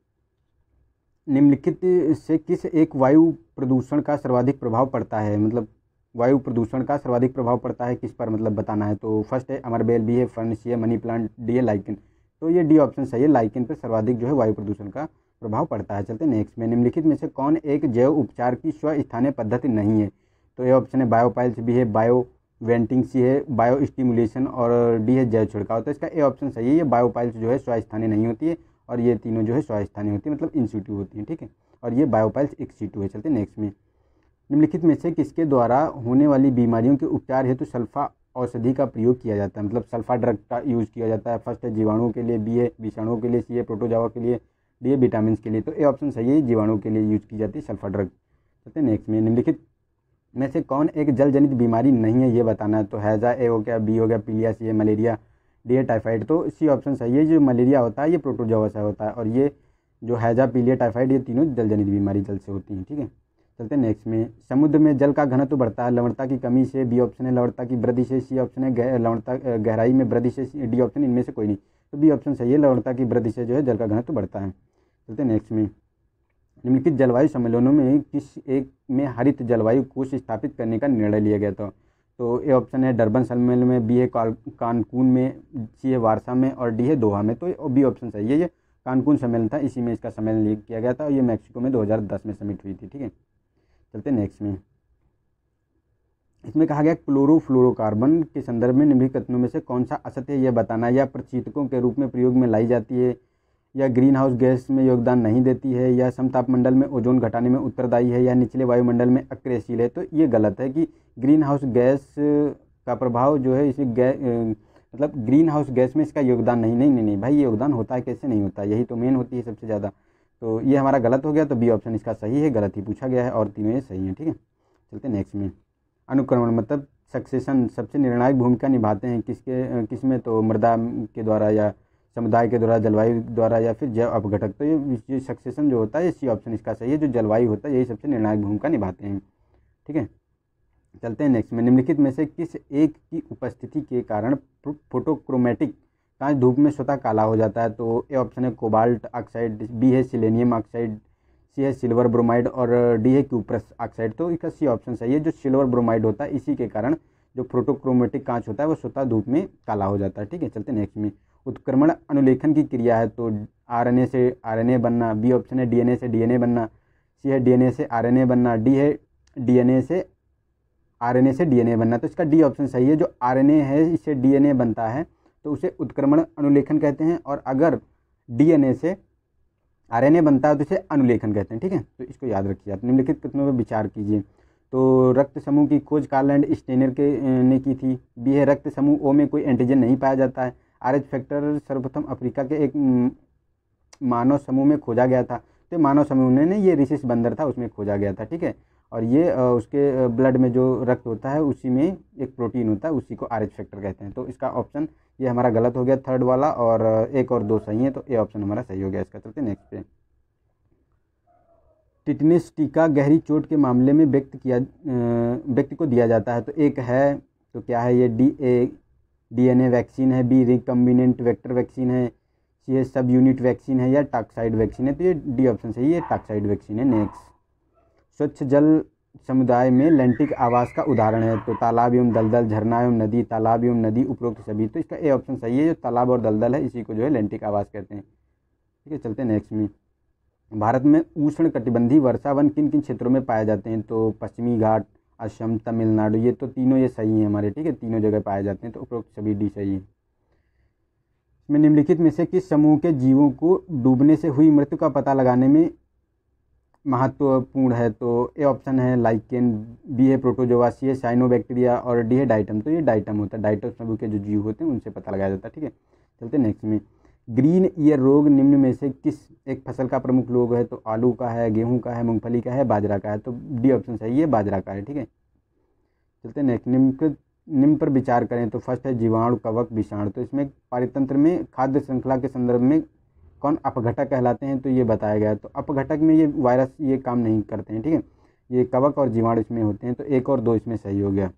निम्नलिखित से किस एक वायु प्रदूषण का सर्वाधिक प्रभाव पड़ता है मतलब वायु प्रदूषण का सर्वाधिक प्रभाव पड़ता है किस पर मतलब बताना है तो फर्स्ट है अमरबेल बी है सी है मनी प्लांट डी है लाइकिन तो ये डी ऑप्शन सही है लाइकिन पर सर्वाधिक जो है वायु प्रदूषण का प्रभाव पड़ता है चलते नेक्स्ट में निम्नलिखित में से कौन एक जैव उपचार की स्व स्थानीय पद्धति नहीं है तो ये ऑप्शन है बायोपाइल्स भी है बायो वेंटिंग सी है बायो स्टिमुलेशन और डी है जैव छिड़काव तो इसका ए ऑप्शन सही है ये बायोपाइल्स जो है स्व स्थानीय नहीं होती है और ये तीनों जो है स्व स्थानीय होती है मतलब इंस्टीट्यू होती है ठीक है और ये बायोपाइल्स एक सीटू है चलते नेक्स्ट में निम्नलिखित में से किसके द्वारा होने वाली बीमारियों के उपचार हेतु तो सल्फा औषधि का प्रयोग किया जाता है मतलब सल्फा ड्रग का यूज़ किया जाता है फर्स्ट है जीवाणुओं के लिए बी ए विषाणुओं के लिए सी ए प्रोटोजावा के लिए डी ए विटामिन के लिए तो ए ऑप्शन सही है जीवाणुओं के लिए यूज की जाती है सल्फा ड्रग चलते नेक्स्ट में निम्नलिखित में से कौन एक जल जनित बीमारी नहीं है ये बताना है तो हैजा ए हो गया बी हो गया पीलिया सी ए मलेरिया डी ए टाइफाइड तो सी ऑप्शन सही है जो मलेरिया होता है ये प्रोटोजोवा से होता है और ये जो हैजा पीलिया टाइफाइड ये तीनों जल जनित बीमारी जल से होती हैं ठीक है चलते नेक्स्ट में समुद्र में जल का घनत्व बढ़ता है लवणता की कमी से बी ऑप्शन है लवणता की वृद्धि से सी ऑप्शन है लवणता गहराई में वृद्धि से डी ऑप्शन इनमें से कोई नहीं तो बी ऑप्शन सही है लवणता की वृद्धि से जो है जल का घनत्व बढ़ता है चलते नेक्स्ट में निम्नलिखित जलवायु सम्मेलनों में किस एक में हरित जलवायु कोष स्थापित करने का निर्णय लिया गया था तो ए ऑप्शन है डरबन सम्मेलन में बी है कानकून में सी है वारसा में और डी है दोहा में तो बी ऑप्शन सही है ये कानकून सम्मेलन था इसी में इसका सम्मेलन किया गया था और ये मैक्सिको में 2010 में समिट हुई थी ठीक है चलते नेक्स्ट में इसमें कहा गया क्लोरोफ्लोरोकार्बन के संदर्भ में निम्नलिखित कथनों में से कौन सा असत्य है यह बताना या प्रचीतकों के रूप में प्रयोग में लाई जाती है या ग्रीन हाउस गैस में योगदान नहीं देती है या समतापमंडल में ओजोन घटाने में उत्तरदायी है या निचले वायुमंडल में अक्रियशील है तो ये गलत है कि ग्रीन हाउस गैस का प्रभाव जो है इसे मतलब ग्रीन हाउस गैस में इसका योगदान नहीं नहीं नहीं, नहीं भाई ये योगदान होता है कैसे नहीं होता यही तो मेन होती है सबसे ज़्यादा तो ये हमारा गलत हो गया तो बी ऑप्शन इसका सही है गलत ही पूछा गया है और तीनों ये सही हैं ठीक है चलते नेक्स्ट में अनुक्रमण मतलब सक्सेशन सबसे निर्णायक भूमिका निभाते हैं किसके किस में तो मृदा के द्वारा या समुदाय के द्वारा जलवायु द्वारा या फिर जैव अपघटक तो ये ये सक्सेशन जो होता है सी ऑप्शन इसका सही है जो जलवायु होता है यही सबसे निर्णायक भूमिका निभाते हैं ठीक है चलते हैं नेक्स्ट में निम्नलिखित में से किस एक की उपस्थिति के कारण फोटोक्रोमेटिक कांच धूप में स्वतः काला हो जाता है तो ए ऑप्शन है कोबाल्ट ऑक्साइड बी है सिलेनियम ऑक्साइड सी है सिल्वर ब्रोमाइड और डी है क्यूप्रस ऑक्साइड तो इसका सी ऑप्शन सही है जो सिल्वर ब्रोमाइड होता है इसी के कारण जो प्रोटोक्रोमेटिक कांच होता है वो स्वतः धूप में काला हो जाता है ठीक है चलते नेक्स्ट में उत्क्रमण अनुलेखन की क्रिया है तो आरएनए से आरएनए बनना बी ऑप्शन है डीएनए से डीएनए बनना सी है डीएनए से आरएनए बनना डी है डीएनए से आरएनए से डीएनए बनना तो इसका डी ऑप्शन सही है जो आरएनए है इससे डीएनए बनता है तो उसे उत्क्रमण अनुलेखन कहते हैं और अगर डीएनए से आरएनए बनता है तो इसे अनुलेखन कहते हैं ठीक है तो इसको याद रखिए आप निम्नलिखित कथनों पर विचार कीजिए तो रक्त समूह की खोज कार्लैंड स्टेनर के ने की थी बी है रक्त समूह ओ में कोई एंटीजन नहीं पाया जाता है आर एच फैक्टर सर्वप्रथम अफ्रीका के एक मानव समूह में खोजा गया था तो मानव समूह ने ये ऋषि बंदर था उसमें खोजा गया था ठीक है और ये उसके ब्लड में जो रक्त होता है उसी में एक प्रोटीन होता है उसी को आर एच फैक्टर कहते हैं तो इसका ऑप्शन ये हमारा गलत हो गया थर्ड वाला और एक और दो सही है तो ये ऑप्शन हमारा सही हो गया इसका चलते नेक्स्ट पे टिटनेस टीका गहरी चोट के मामले में व्यक्त किया व्यक्ति को दिया जाता है तो एक है तो क्या है ये डी ए डी एन ए वैक्सीन है बी रिकम्बिनेंट वेक्टर वैक्सीन है सी सब यूनिट वैक्सीन है या टाक्साइड वैक्सीन है तो ये डी ऑप्शन सही है टाक्साइड वैक्सीन है नेक्स्ट स्वच्छ जल समुदाय में लेंटिक आवास का उदाहरण है तो तालाब एवं दलदल झरना एवं नदी तालाब एवं नदी उपरोक्त सभी तो इसका ए ऑप्शन सही है जो तालाब और दलदल है इसी को जो है लेंटिक आवास कहते हैं ठीक है चलते हैं नेक्स्ट में भारत में उष्ण कटिबंधी वर्षावन किन किन क्षेत्रों में पाए जाते हैं तो पश्चिमी घाट असम तमिलनाडु ये तो तीनों ये सही हैं हमारे ठीक है तीनों जगह पाए जाते हैं तो उपरोक्त सभी डी सही है इसमें निम्नलिखित में से किस समूह के जीवों को डूबने से हुई मृत्यु का पता लगाने में महत्वपूर्ण है तो ए ऑप्शन है लाइकेन बी है प्रोटोजोवा सी है साइनोबैक्टीरिया और डी है डाइटम तो ये डाइटम होता है डाइटम समूह के जो जीव होते हैं उनसे पता लगाया जाता है ठीक है चलते नेक्स्ट में ग्रीन ईयर रोग निम्न में से किस एक फसल का प्रमुख रोग है तो आलू का है गेहूं का है मूंगफली का है बाजरा का है तो डी ऑप्शन सही है बाजरा का है ठीक है चलते नेक्स्ट निम्न निम्न पर विचार करें तो फर्स्ट है जीवाणु कवक विषाणु तो इसमें पारितंत्र में खाद्य श्रृंखला के संदर्भ में कौन अपघटक कहलाते हैं तो ये बताया गया तो अपघटक में ये वायरस ये काम नहीं करते हैं ठीक है ये कवक और जीवाणु इसमें होते हैं तो एक और दो इसमें सही हो गया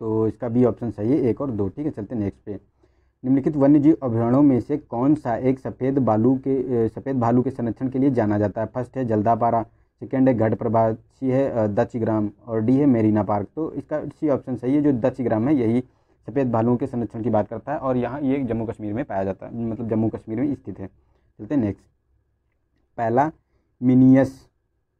तो इसका बी ऑप्शन सही है एक और दो ठीक है चलते नेक्स्ट पे निम्नलिखित वन्यजीव अभ्यारणों में से कौन सा एक सफ़ेद बालू के सफ़ेद भालू के संरक्षण के लिए जाना जाता है फर्स्ट है जल्दापारा सेकेंड है गढ़ प्रभा सी है दच ग्राम और डी है मेरीना पार्क तो इसका सी ऑप्शन सही है जो दच ग्राम है यही सफ़ेद भालुओं के संरक्षण की बात करता है और यहाँ ये जम्मू कश्मीर में पाया जाता है मतलब जम्मू कश्मीर में स्थित है चलते नेक्स्ट पहला मिनियस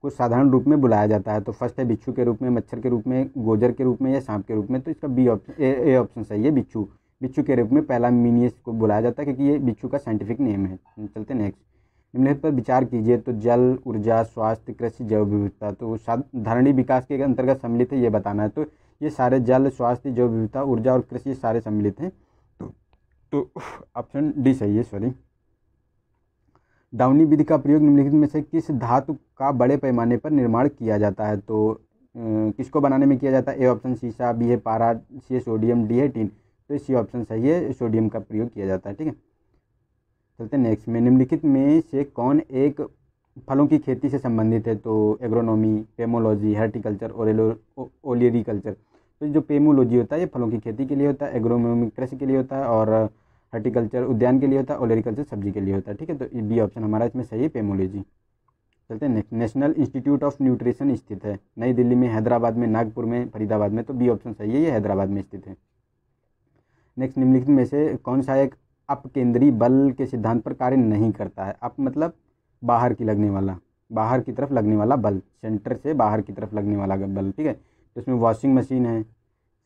को साधारण रूप में बुलाया जाता है तो फर्स्ट है बिच्छू के रूप में मच्छर के रूप में गोजर के रूप में या सांप के रूप में तो इसका बी ऑप्शन ए ऑप्शन सही है बिच्छू बिच्छू के रूप में पहला मिनियस को बुलाया जाता है क्योंकि ये बिच्छू का साइंटिफिक नेम है चलते नेक्स्ट निम्न पर विचार कीजिए तो जल ऊर्जा स्वास्थ्य कृषि जैव विविधता तो धारणी विकास के अंतर्गत सम्मिलित है ये बताना है तो ये सारे जल स्वास्थ्य जैव विविधता ऊर्जा और कृषि सारे सम्मिलित हैं तो तो ऑप्शन डी सही है सॉरी डाउनी विधि का प्रयोग निम्नलिखित में से किस धातु का बड़े पैमाने पर निर्माण किया जाता है तो किसको बनाने में किया जाता है ए ऑप्शन शीशा बी है पारा सी है सोडियम डी है टीन तो सी ऑप्शन सही है सोडियम का प्रयोग किया जाता है ठीक है चलते नेक्स्ट में निम्नलिखित में से कौन एक फलों की खेती से संबंधित है तो एग्रोनॉमी पेमोलॉजी हार्टिकल्चर और ओलेरिकल्चर तो जो पेमोलॉजी होता है ये फलों की खेती के लिए होता है एग्रोनॉमी कृषि के लिए होता है और हार्टिकल्चर उद्यान के लिए होता है ओलेरिकल्चर सब्जी के लिए होता है ठीक है तो बी ऑप्शन हमारा इसमें सही है पेमोलॉजी चलते हैं next national institute of nutrition स्थित है नई दिल्ली में हैदराबाद में नागपुर में फरीदाबाद में तो बी ऑप्शन सही है ये हैदराबाद में स्थित है नेक्स्ट निम्नलिखित में से कौन सा एक अपकेंद्री बल के सिद्धांत पर कार्य नहीं करता है अप मतलब बाहर की लगने वाला बाहर की तरफ लगने वाला बल सेंटर से बाहर की तरफ लगने वाला बल ठीक है तो इसमें वॉशिंग मशीन है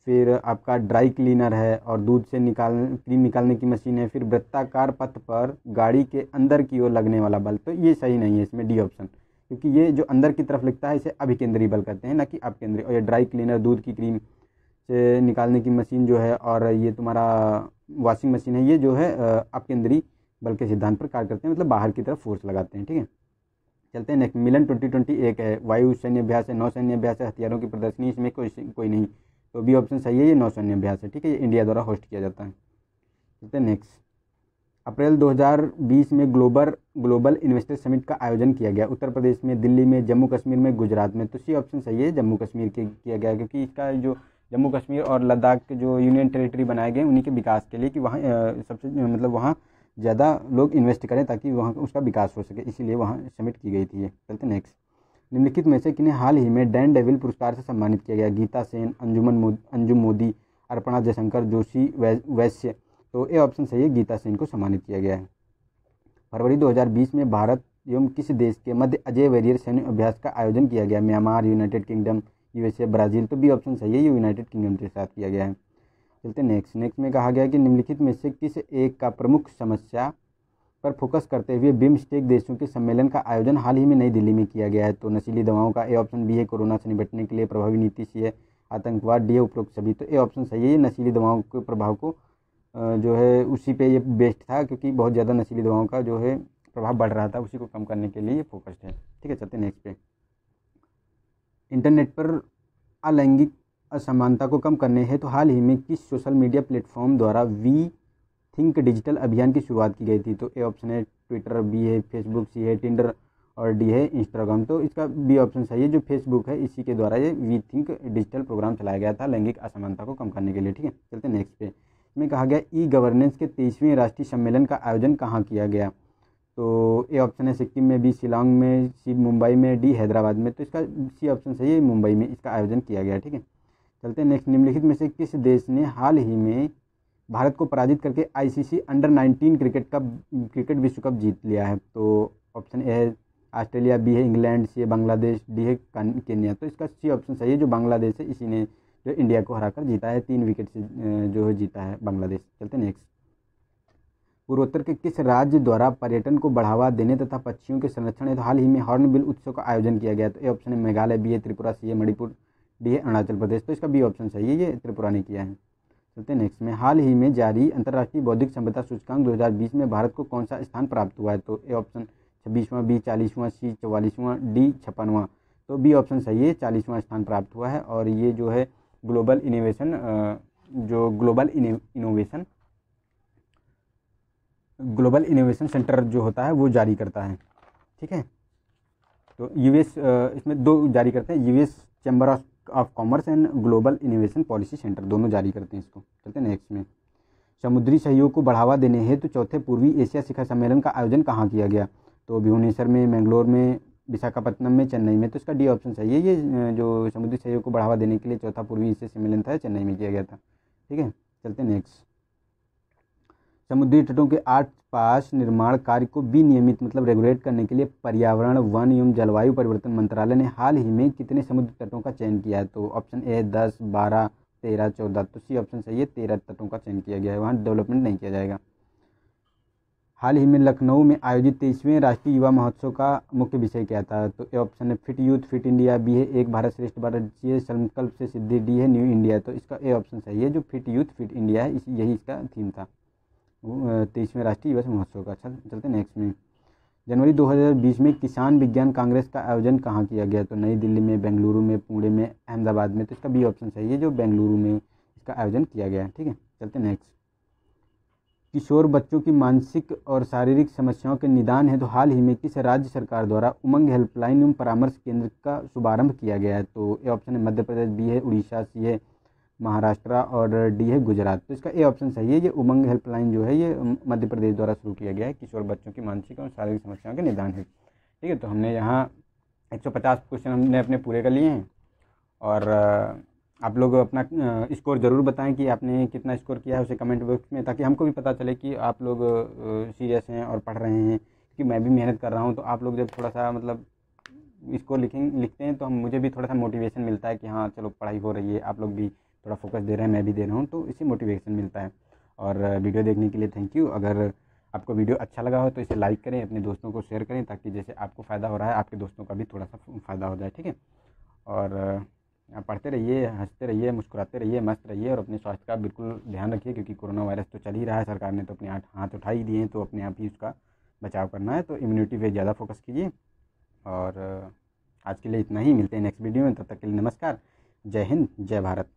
फिर आपका ड्राई क्लीनर है और दूध से निकाल क्रीम निकालने की मशीन है फिर वृत्ताकार पथ पर गाड़ी के अंदर की ओर लगने वाला बल तो ये सही नहीं है इसमें डी ऑप्शन क्योंकि ये जो अंदर की तरफ लिखता है इसे अभिकेंद्रीय बल कहते हैं ना कि अपकेंद्रीय और ये ड्राई क्लीनर दूध की क्रीम से निकालने की मशीन जो है और ये तुम्हारा वॉशिंग मशीन है ये जो है केंद्रीय बल के सिद्धांत पर कार्य करते हैं मतलब बाहर की तरफ फोर्स लगाते हैं ठीक है चलते हैं नेक्स्ट मिलन ट्वेंटी ट्वेंटी एक है वायु सैन्य अभ्यास है नौ सैन्य अभ्यास है हथियारों की प्रदर्शनी इसमें कोई कोई नहीं तो भी ऑप्शन सही है ये नौ सैन्य अभ्यास है ठीक है ये इंडिया द्वारा होस्ट किया जाता है चलते हैं नेक्स्ट अप्रैल 2020 में ग्लोबल ग्लोबल इन्वेस्टर समिट का आयोजन किया गया उत्तर प्रदेश में दिल्ली में जम्मू कश्मीर में गुजरात में तो सी ऑप्शन सही है जम्मू कश्मीर के किया गया क्योंकि इसका जो जम्मू कश्मीर और लद्दाख के जो यूनियन टेरिटरी बनाए गए उन्हीं के विकास के लिए कि वहाँ सबसे मतलब वहाँ ज़्यादा लोग इन्वेस्ट करें ताकि वहाँ उसका विकास हो सके इसीलिए वहाँ सबमिट की गई थी ये चलते नेक्स्ट निम्नलिखित में से किन्हें हाल ही में डैन डेविल पुरस्कार से सम्मानित किया गया गीता सेन अंजुमन मोदी अंजुम मोदी अर्पणा जयशंकर जोशी वैश्य तो ए ऑप्शन सही है गीता सेन को सम्मानित किया गया है फरवरी 2020 में भारत एवं किस देश के मध्य अजय वैरियर सैन्य अभ्यास का आयोजन किया गया Myanmar United Kingdom USA Brazil तो बी ऑप्शन सही है ये यूनाइटेड किंगडम के साथ किया गया है चलते नेक्स्ट नेक्स्ट में कहा गया कि निम्नलिखित में से किस एक का प्रमुख समस्या पर फोकस करते हुए बिमस्टेक देशों के सम्मेलन का आयोजन हाल ही में नई दिल्ली में किया गया है तो नशीली दवाओं का ए ऑप्शन बी है कोरोना से निपटने के लिए प्रभावी नीति सी है आतंकवाद डी है उपरोक्त सभी तो ए ऑप्शन सही है ये नशीली दवाओं के प्रभाव को जो है उसी पे ये बेस्ट था क्योंकि बहुत ज़्यादा नशीली दवाओं का जो है प्रभाव बढ़ रहा था उसी को कम करने के लिए ये फोकस्ड है ठीक है चलते नेक्स्ट पे इंटरनेट पर अलैंगिक असमानता को कम करने हैं तो हाल ही में किस सोशल मीडिया प्लेटफॉर्म द्वारा वी थिंक डिजिटल अभियान की शुरुआत की गई थी तो ए ऑप्शन है ट्विटर बी है फेसबुक सी है टिंडर और डी है इंस्टाग्राम तो इसका बी ऑप्शन सही है जो फेसबुक है इसी के द्वारा ये वी थिंक डिजिटल प्रोग्राम चलाया गया था लैंगिक असमानता को कम करने के लिए ठीक है चलते नेक्स्ट पे इसमें कहा गया ई गवर्नेंस के तेईसवें राष्ट्रीय सम्मेलन का आयोजन कहाँ किया गया तो ए ऑप्शन है सिक्किम में बी शिलोंग में सी मुंबई में डी हैदराबाद में तो इसका सी ऑप्शन सही है मुंबई में इसका आयोजन किया गया ठीक है चलते हैं नेक्स्ट निम्नलिखित में से किस देश ने हाल ही में भारत को पराजित करके ICC under 19 cricket cup cricket विश्व कप जीत लिया है तो ऑप्शन ए है ऑस्ट्रेलिया बी है इंग्लैंड सी है बांग्लादेश डी है केन्या तो इसका सी ऑप्शन सही है जो बांग्लादेश है इसी ने जो इंडिया को हराकर जीता है तीन विकेट से जो है जीता है बांग्लादेश चलते नेक्स्ट पूर्वोत्तर के किस राज्य द्वारा पर्यटन को बढ़ावा देने तथा पक्षियों के संरक्षण हेतु हाल ही में हॉर्नबिल उत्सव का आयोजन किया गया तो ए ऑप्शन है मेघालय बी है त्रिपुरा सी है मणिपुर डी है अरुणाचल प्रदेश तो इसका बी ऑप्शन सही है ये त्रिपुरा ने किया है चलते नेक्स्ट में हाल ही में जारी अंतर्राष्ट्रीय बौद्धिक सभ्यता सूचकांक 2020 में भारत को कौन सा स्थान प्राप्त हुआ है तो ए ऑप्शन छब्बीसवां बी चालीसवां सी चौवालीसवां डी छप्पनवां तो बी ऑप्शन सही है चालीसवां स्थान प्राप्त हुआ है और ये जो है ग्लोबल इनोवेशन जो global innovation global innovation centre जो होता है वो जारी करता है ठीक है तो यूएस इसमें दो जारी करते हैं US chamber of of commerce and global innovation policy centre दोनों जारी करते हैं इसको चलते हैं नेक्स्ट में समुद्री सहयोग को बढ़ावा देने हेतु तो चौथे पूर्वी एशिया शिखर सम्मेलन का आयोजन कहाँ किया गया तो भुवनेश्वर में मैंगलोर में विशाखापट्टनम में चेन्नई में तो इसका डी ऑप्शन सही है ये जो समुद्री सहयोग को बढ़ावा देने के लिए चौथा पूर्वी एशिया सम्मेलन था चेन्नई में किया गया था ठीक है चलते नेक्स्ट समुद्री तटों के आठ पास निर्माण कार्य को विनियमित मतलब रेगुलेट करने के लिए पर्यावरण वन एवं जलवायु परिवर्तन मंत्रालय ने हाल ही में कितने समुद्र तटों का चयन किया है तो ऑप्शन ए दस बारह तेरह चौदह तो सी ऑप्शन सही है तेरह तटों का चयन किया गया है वहाँ डेवलपमेंट नहीं किया जाएगा हाल ही में लखनऊ में आयोजित तेईसवें राष्ट्रीय युवा महोत्सव का मुख्य विषय क्या था तो ए ऑप्शन है fit youth fit India B है एक भारत श्रेष्ठ भारत जी है संकल्प से सिद्धि डी है न्यू इंडिया तो इसका ए ऑप्शन सही है जो फिट यूथ फिट इंडिया है इस यही इसका थीम था तेईसवें राष्ट्रीय युवा महोत्सव का अच्छा चलते नेक्स्ट में जनवरी 2020 में किसान विज्ञान कांग्रेस का आयोजन कहाँ किया गया तो नई दिल्ली में बेंगलुरु में पुणे में अहमदाबाद में तो इसका बी ऑप्शन सही है जो बेंगलुरु में इसका आयोजन किया गया ठीक है चलते नेक्स्ट किशोर बच्चों की मानसिक और शारीरिक समस्याओं के निदान है तो हाल ही में किस राज्य सरकार द्वारा उमंग हेल्पलाइन एवं परामर्श केंद्र का शुभारंभ किया गया है तो ये ऑप्शन है मध्य प्रदेश बी है उड़ीसा सी है महाराष्ट्र और डी है गुजरात तो इसका ए ऑप्शन सही है ये उमंग हेल्पलाइन जो है ये मध्य प्रदेश द्वारा शुरू किया गया है किशोर बच्चों की मानसिक और शारीरिक समस्याओं के निदान है ठीक है तो हमने यहाँ 150 क्वेश्चन हमने अपने पूरे कर लिए हैं और आप लोग अपना स्कोर ज़रूर बताएं कि आपने कितना स्कोर किया है उसे कमेंट बॉक्स में ताकि हमको भी पता चले कि आप लोग सीरियस हैं और पढ़ रहे हैं कि मैं भी मेहनत कर रहा हूँ तो आप लोग जब थोड़ा सा मतलब स्कोर लिखें लिखते हैं तो हम मुझे भी थोड़ा सा मोटिवेशन मिलता है कि हाँ चलो पढ़ाई हो रही है आप लोग भी थोड़ा फोकस दे रहे हैं मैं भी दे रहा हूँ तो इसी मोटिवेशन मिलता है और वीडियो देखने के लिए थैंक यू अगर आपको वीडियो अच्छा लगा हो तो इसे लाइक करें अपने दोस्तों को शेयर करें ताकि जैसे आपको फ़ायदा हो रहा है आपके दोस्तों का भी थोड़ा सा फ़ायदा हो जाए ठीक है और पढ़ते रहिए हंसते रहिए मुस्कुराते रहिए मस्त रहिए और अपने स्वास्थ्य का बिल्कुल ध्यान रखिए क्योंकि कोरोना वायरस तो चल ही रहा है सरकार ने तो अपने हाथ उठा ही दिए हैं तो अपने आप ही उसका बचाव करना है तो इम्यूनिटी पे ज़्यादा फोकस कीजिए और आज के लिए इतना ही मिलते हैं नेक्स्ट वीडियो में तब तक के लिए नमस्कार जय हिंद जय भारत